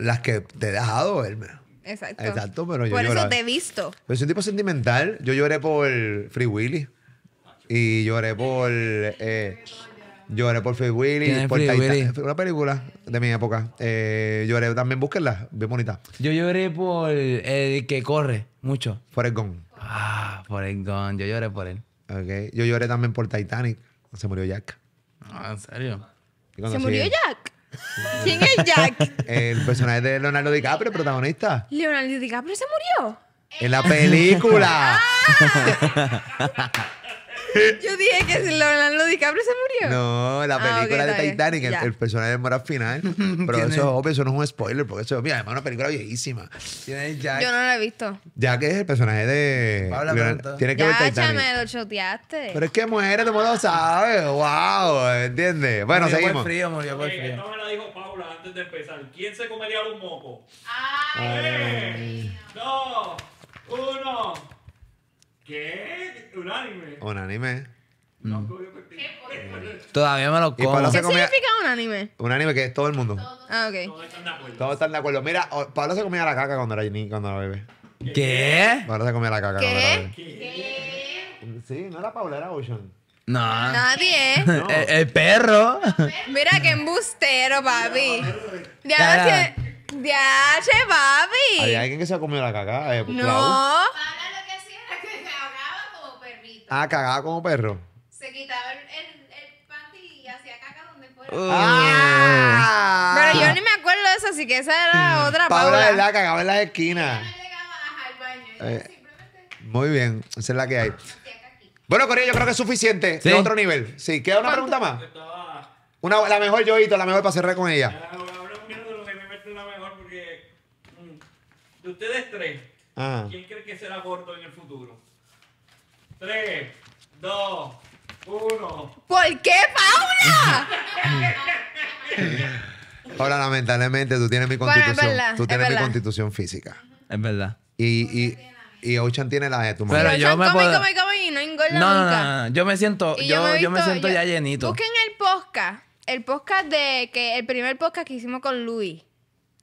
Las que te he dejado, verme. Exacto. Exacto, pero yo Por eso te he visto. Pero soy un tipo sentimental. Yo lloré por Free Willy. Y lloré por. Eh, lloré por Free Willy. Por Una película de mi época. Eh, lloré también, búsquenla. Bien bonita. Yo lloré por el que corre mucho. Por el Gump. Ah, por el Gump. Yo lloré por él. Yo lloré también por Titanic. Se murió Jack. Ah, ¿en serio? ¿Se murió Jack? ¿Quién es Jack? El personaje de Leonardo DiCaprio, el protagonista. ¿Leonardo DiCaprio se murió? En la película. Ah. Yo dije que si lo de DiCaprio se murió. No, la ah, película de Titanic, el, personaje muere al final. Pero eso es obvio, eso no es un spoiler, porque eso es Además, una película viejísima. Yo no la he visto. Jack es el personaje de. tiene que ver Ya, Titanic. lo choteaste. Pero es que mujeres tú no lo sabes. ¡Wow! ¿Entiendes? Bueno, seguimos. frío, murió eh, esto me lo dijo Paula antes de empezar. ¿Quién se comería un moco? Ay. Dos, uno. ¿Qué? ¿Unánime? Unánime. No, mm. eh. Todavía me lo como. ¿Qué significa un significa un anime? que es todo el mundo. Ah, ok. Todos están de acuerdo. Todos están de acuerdo. Mira, Pablo se comía la caca cuando era, ni- cuando era bebé. ¿Qué? Pablo se comía la caca ¿Qué? era Sí, no era Pablo, era Ocean. No. Nadie. El, perro. Mira qué embustero, papi. Ya, Diache, Ya, se, papi. alguien que se ha comido la caca. Eh, no. Ah, cagaba como perro. Se quitaba el, el, panty y hacía caca donde fuera. Ah. Ah. Pero yo ni me acuerdo de eso, así que esa era otra Pablo la ¿verdad? Cagaba en las esquinas. Eh, muy bien, esa es la que hay. Bueno, Correa, yo creo que es suficiente. De otro nivel. Sí, ¿queda una pregunta más? Una, la mejor, Yoito, la mejor para cerrar con ella. Ahora un minuto lo que me parece la mejor porque. Mm, de ustedes tres, ah. ¿quién cree que será gordo en el futuro? 3, 2, 1. ¿Por qué, Paula? Ahora, lamentablemente, tú tienes mi constitución. tú tienes mi constitución física. Es verdad. Y, y, tiene la de tu madre. Pero yo me come, come, y no engorda No, no, nunca. no, Yo me siento, yo, me, siento ya llenito. Busquen el podcast. El podcast de que el primer podcast que hicimos con Luis.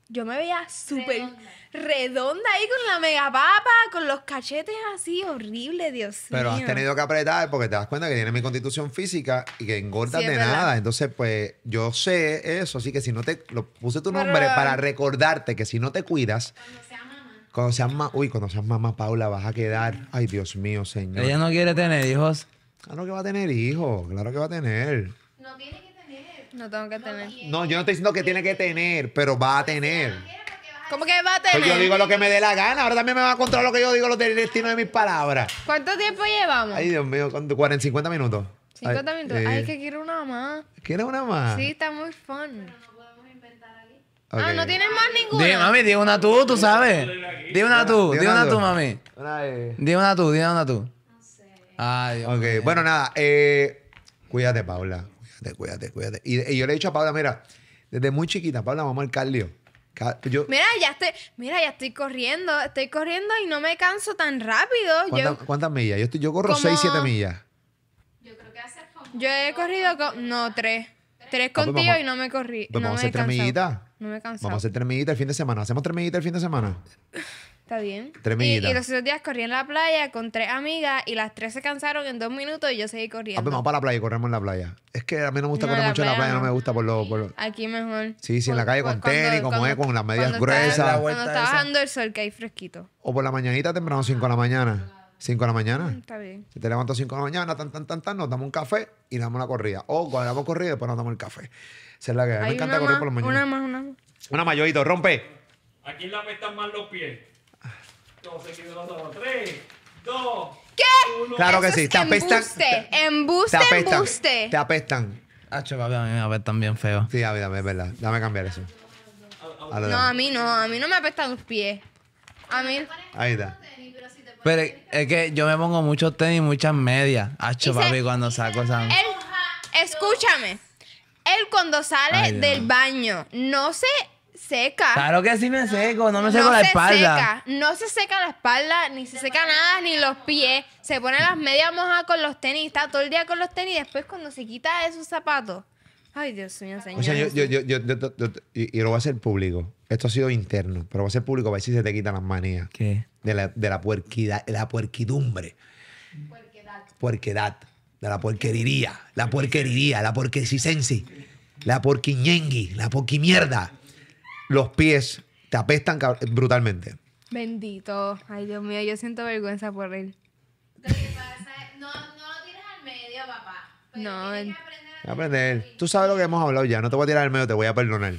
Yo me veía súper, redonda ahí con la mega papa con los cachetes así, horrible, Dios mío Pero has tenido que apretar porque te das cuenta que tiene mi constitución física y que engorda de nada. Entonces, pues yo sé eso, así que si no te. Lo, puse tu nombre para recordarte que si no te cuidas. Cuando seas mamá. Cuando seas mamá, uy, cuando seas mamá Paula vas a quedar, ay Dios mío, señor. Ella no quiere tener hijos. Claro que va a tener hijos, claro que va a tener. No tiene que tener. No tengo que tener. No, yo no estoy diciendo que tiene que tener, pero va a tener. ¿Cómo que va a pues tener? yo digo lo que me dé la gana. Ahora también me va a controlar lo que yo digo, los del destino de mis palabras. ¿Cuánto tiempo llevamos? Ay, Dios mío, 40, 50 minutos. 50 minutos. Ay, que quiero una más. ¿Quieres una más? Sí, está muy fun. Pero no podemos inventar aquí. Ah, no tienes más ninguna. Dime, mami, di una tú, tú sabes. Di una tú, di una, tú, mami. Di una tú, di una tú. No sé. Ay, Dios Ok, bueno, nada. Eh, cuídate, Paula. Cuídate, cuídate, cuídate. Y, yo le he dicho a Paula, mira, desde muy chiquita, Paula, vamos al cardio mira, ya estoy, mira, ya estoy corriendo, estoy corriendo y no me canso tan rápido. ¿Cuántas cuánta millas? Yo, corro 6, 7 millas. Yo creo que hace Yo he corrido, con, no, 3. 3 contigo y no me corrí. Pues no vamos a hacer 3 millitas. No me canso. Vamos a hacer 3 millitas el fin de semana. ¿Hacemos 3 millitas el fin de semana? Está bien. Y, los otros días corrí en la playa con tres amigas y las tres se cansaron en dos minutos y yo seguí corriendo. Ah, pues vamos para la playa y corremos en la playa. Es que a mí no me gusta correr mucho en la playa, no. me gusta por los. por Aquí mejor. Sí, sí, en la calle con tenis, como es, con las medias gruesas. Está, cuando está bajando el sol que hay fresquito. O por la mañanita temprano, 5 de la mañana. 5 de la mañana. Mm, está bien. Si te levantas cinco de la mañana, tan, tan, tan, tan, nos damos un café y nos damos la corrida. O cuando damos corrida, después nos damos el café. Esa es la que Me encanta correr por la mañana. Una más, una Una mayorito, rompe. Aquí la metan más los pies. ¿qué Claro que sí. Te apestan. Embuste, embuste, Te apestan. Te apestan. a mí me apestan bien feo. Sí, a ver, es verdad. Dame cambiar eso. No, a mí no, a mí no me apestan los pies. A mí. Ahí está. Pero es que yo me pongo muchos tenis, muchas medias. Acho, Y cuando saco esa... escúchame. Él cuando sale del baño no se seca. Claro que sí me seco, no me seco no la se espalda. Seca. No se seca la espalda, ni se seca nada, ni los pies. Se pone las medias mojadas con los tenis, está todo el día con los tenis. Después, cuando se quita esos zapatos. Ay, Dios mío, señor. O sea, yo, y, lo va a hacer público. Esto ha sido interno, pero va a ser público para ver si se te quitan las manías. ¿Qué? De la, de la puerquidumbre. Puerquedad. Puerquedad. De la puerqueriría la puerquería, la puerquesisensi, la porquiñengui, la porquimierda los pies te apestan brutalmente. Bendito. Ay, Dios mío, yo siento vergüenza por él. no, no lo tires al medio, papá. No, tienes que aprender. A aprender. Tú sabes lo que hemos hablado ya. No te voy a tirar al medio, te voy a perdonar.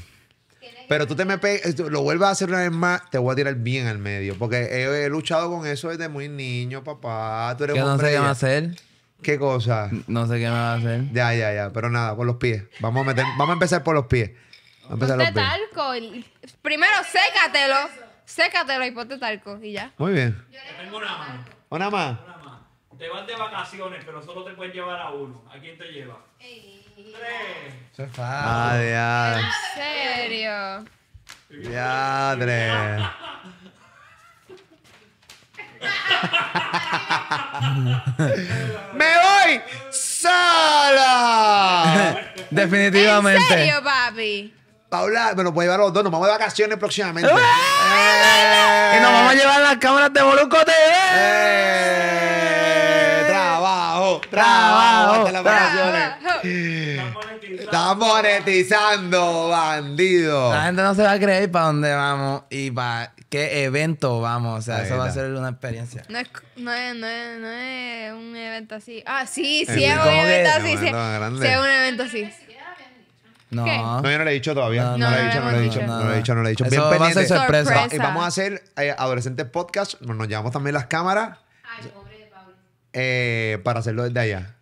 Pero tú te me eh, lo vuelvas a hacer una vez más, te voy a tirar bien al medio. Porque he, luchado con eso desde muy niño, papá. Tú ¿Qué no sé qué va a hacer? ¿Qué cosa? No sé qué me va a hacer. Ya, ya, ya. Pero nada, por los pies. Vamos a, meter, vamos a empezar por los pies. Ponte talco. Primero, sécatelo. Sécatelo y ponte talco y ya. Muy bien. Yo tengo una más. Una más. Te vas de vacaciones, pero solo te puedes llevar a uno. ¿A quién te lleva? Tres. Eso es fácil. En serio. Diadre. ¡Me voy! ¡Sala! En serio, papi. Paula, bueno, puede llevar a los dos, nos vamos de vacaciones próximamente. ¡Eh! Y nos vamos a llevar las cámaras de Boluco ¡Eh! ¡Eh! Trabajo, trabajo. trabajo monetizando, bandido. La gente no se va a creer para dónde vamos y para qué evento vamos. O sea, eso va a ser una experiencia. No es, no, es, no, es, un evento así. Ah, sí, sí, es, un evento así. sí es un evento así. No. No, yo no le he dicho todavía. No, le he dicho, no le he dicho, no le he dicho, no le he dicho. Bien va a ser sorpresa. y eh, vamos a hacer eh, Adolescentes Podcast. Nos, llevamos también las cámaras Ay, pobre de Pablo. eh, para hacerlo desde allá.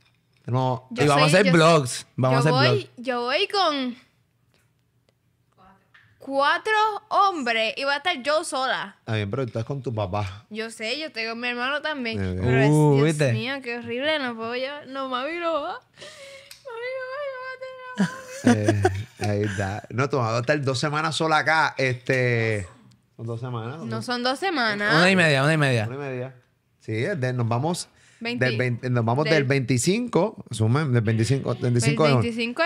y vamos a hacer vlogs Vamos yo a hacer voy, Yo voy con cuatro hombres y va a estar yo sola. Está bien, pero estás con tu papá. Yo sé, yo tengo mi hermano también. Pero es, uh, Dios mío, qué horrible, no puedo llevar. No, mami, no va. Eh, ahí está. No, tú vas a estar dos semanas sola acá. Este. dos semanas? No son dos semanas. Una y media, una y media. Una y media. Sí, nos vamos. del 25, sumen, del 25, 25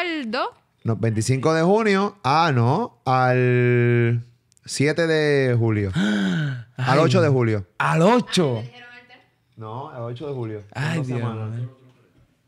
el 2. 25 de junio, ah, no, al 7 de julio. al 8 de julio. Al 8. No, al 8 de julio. Ay,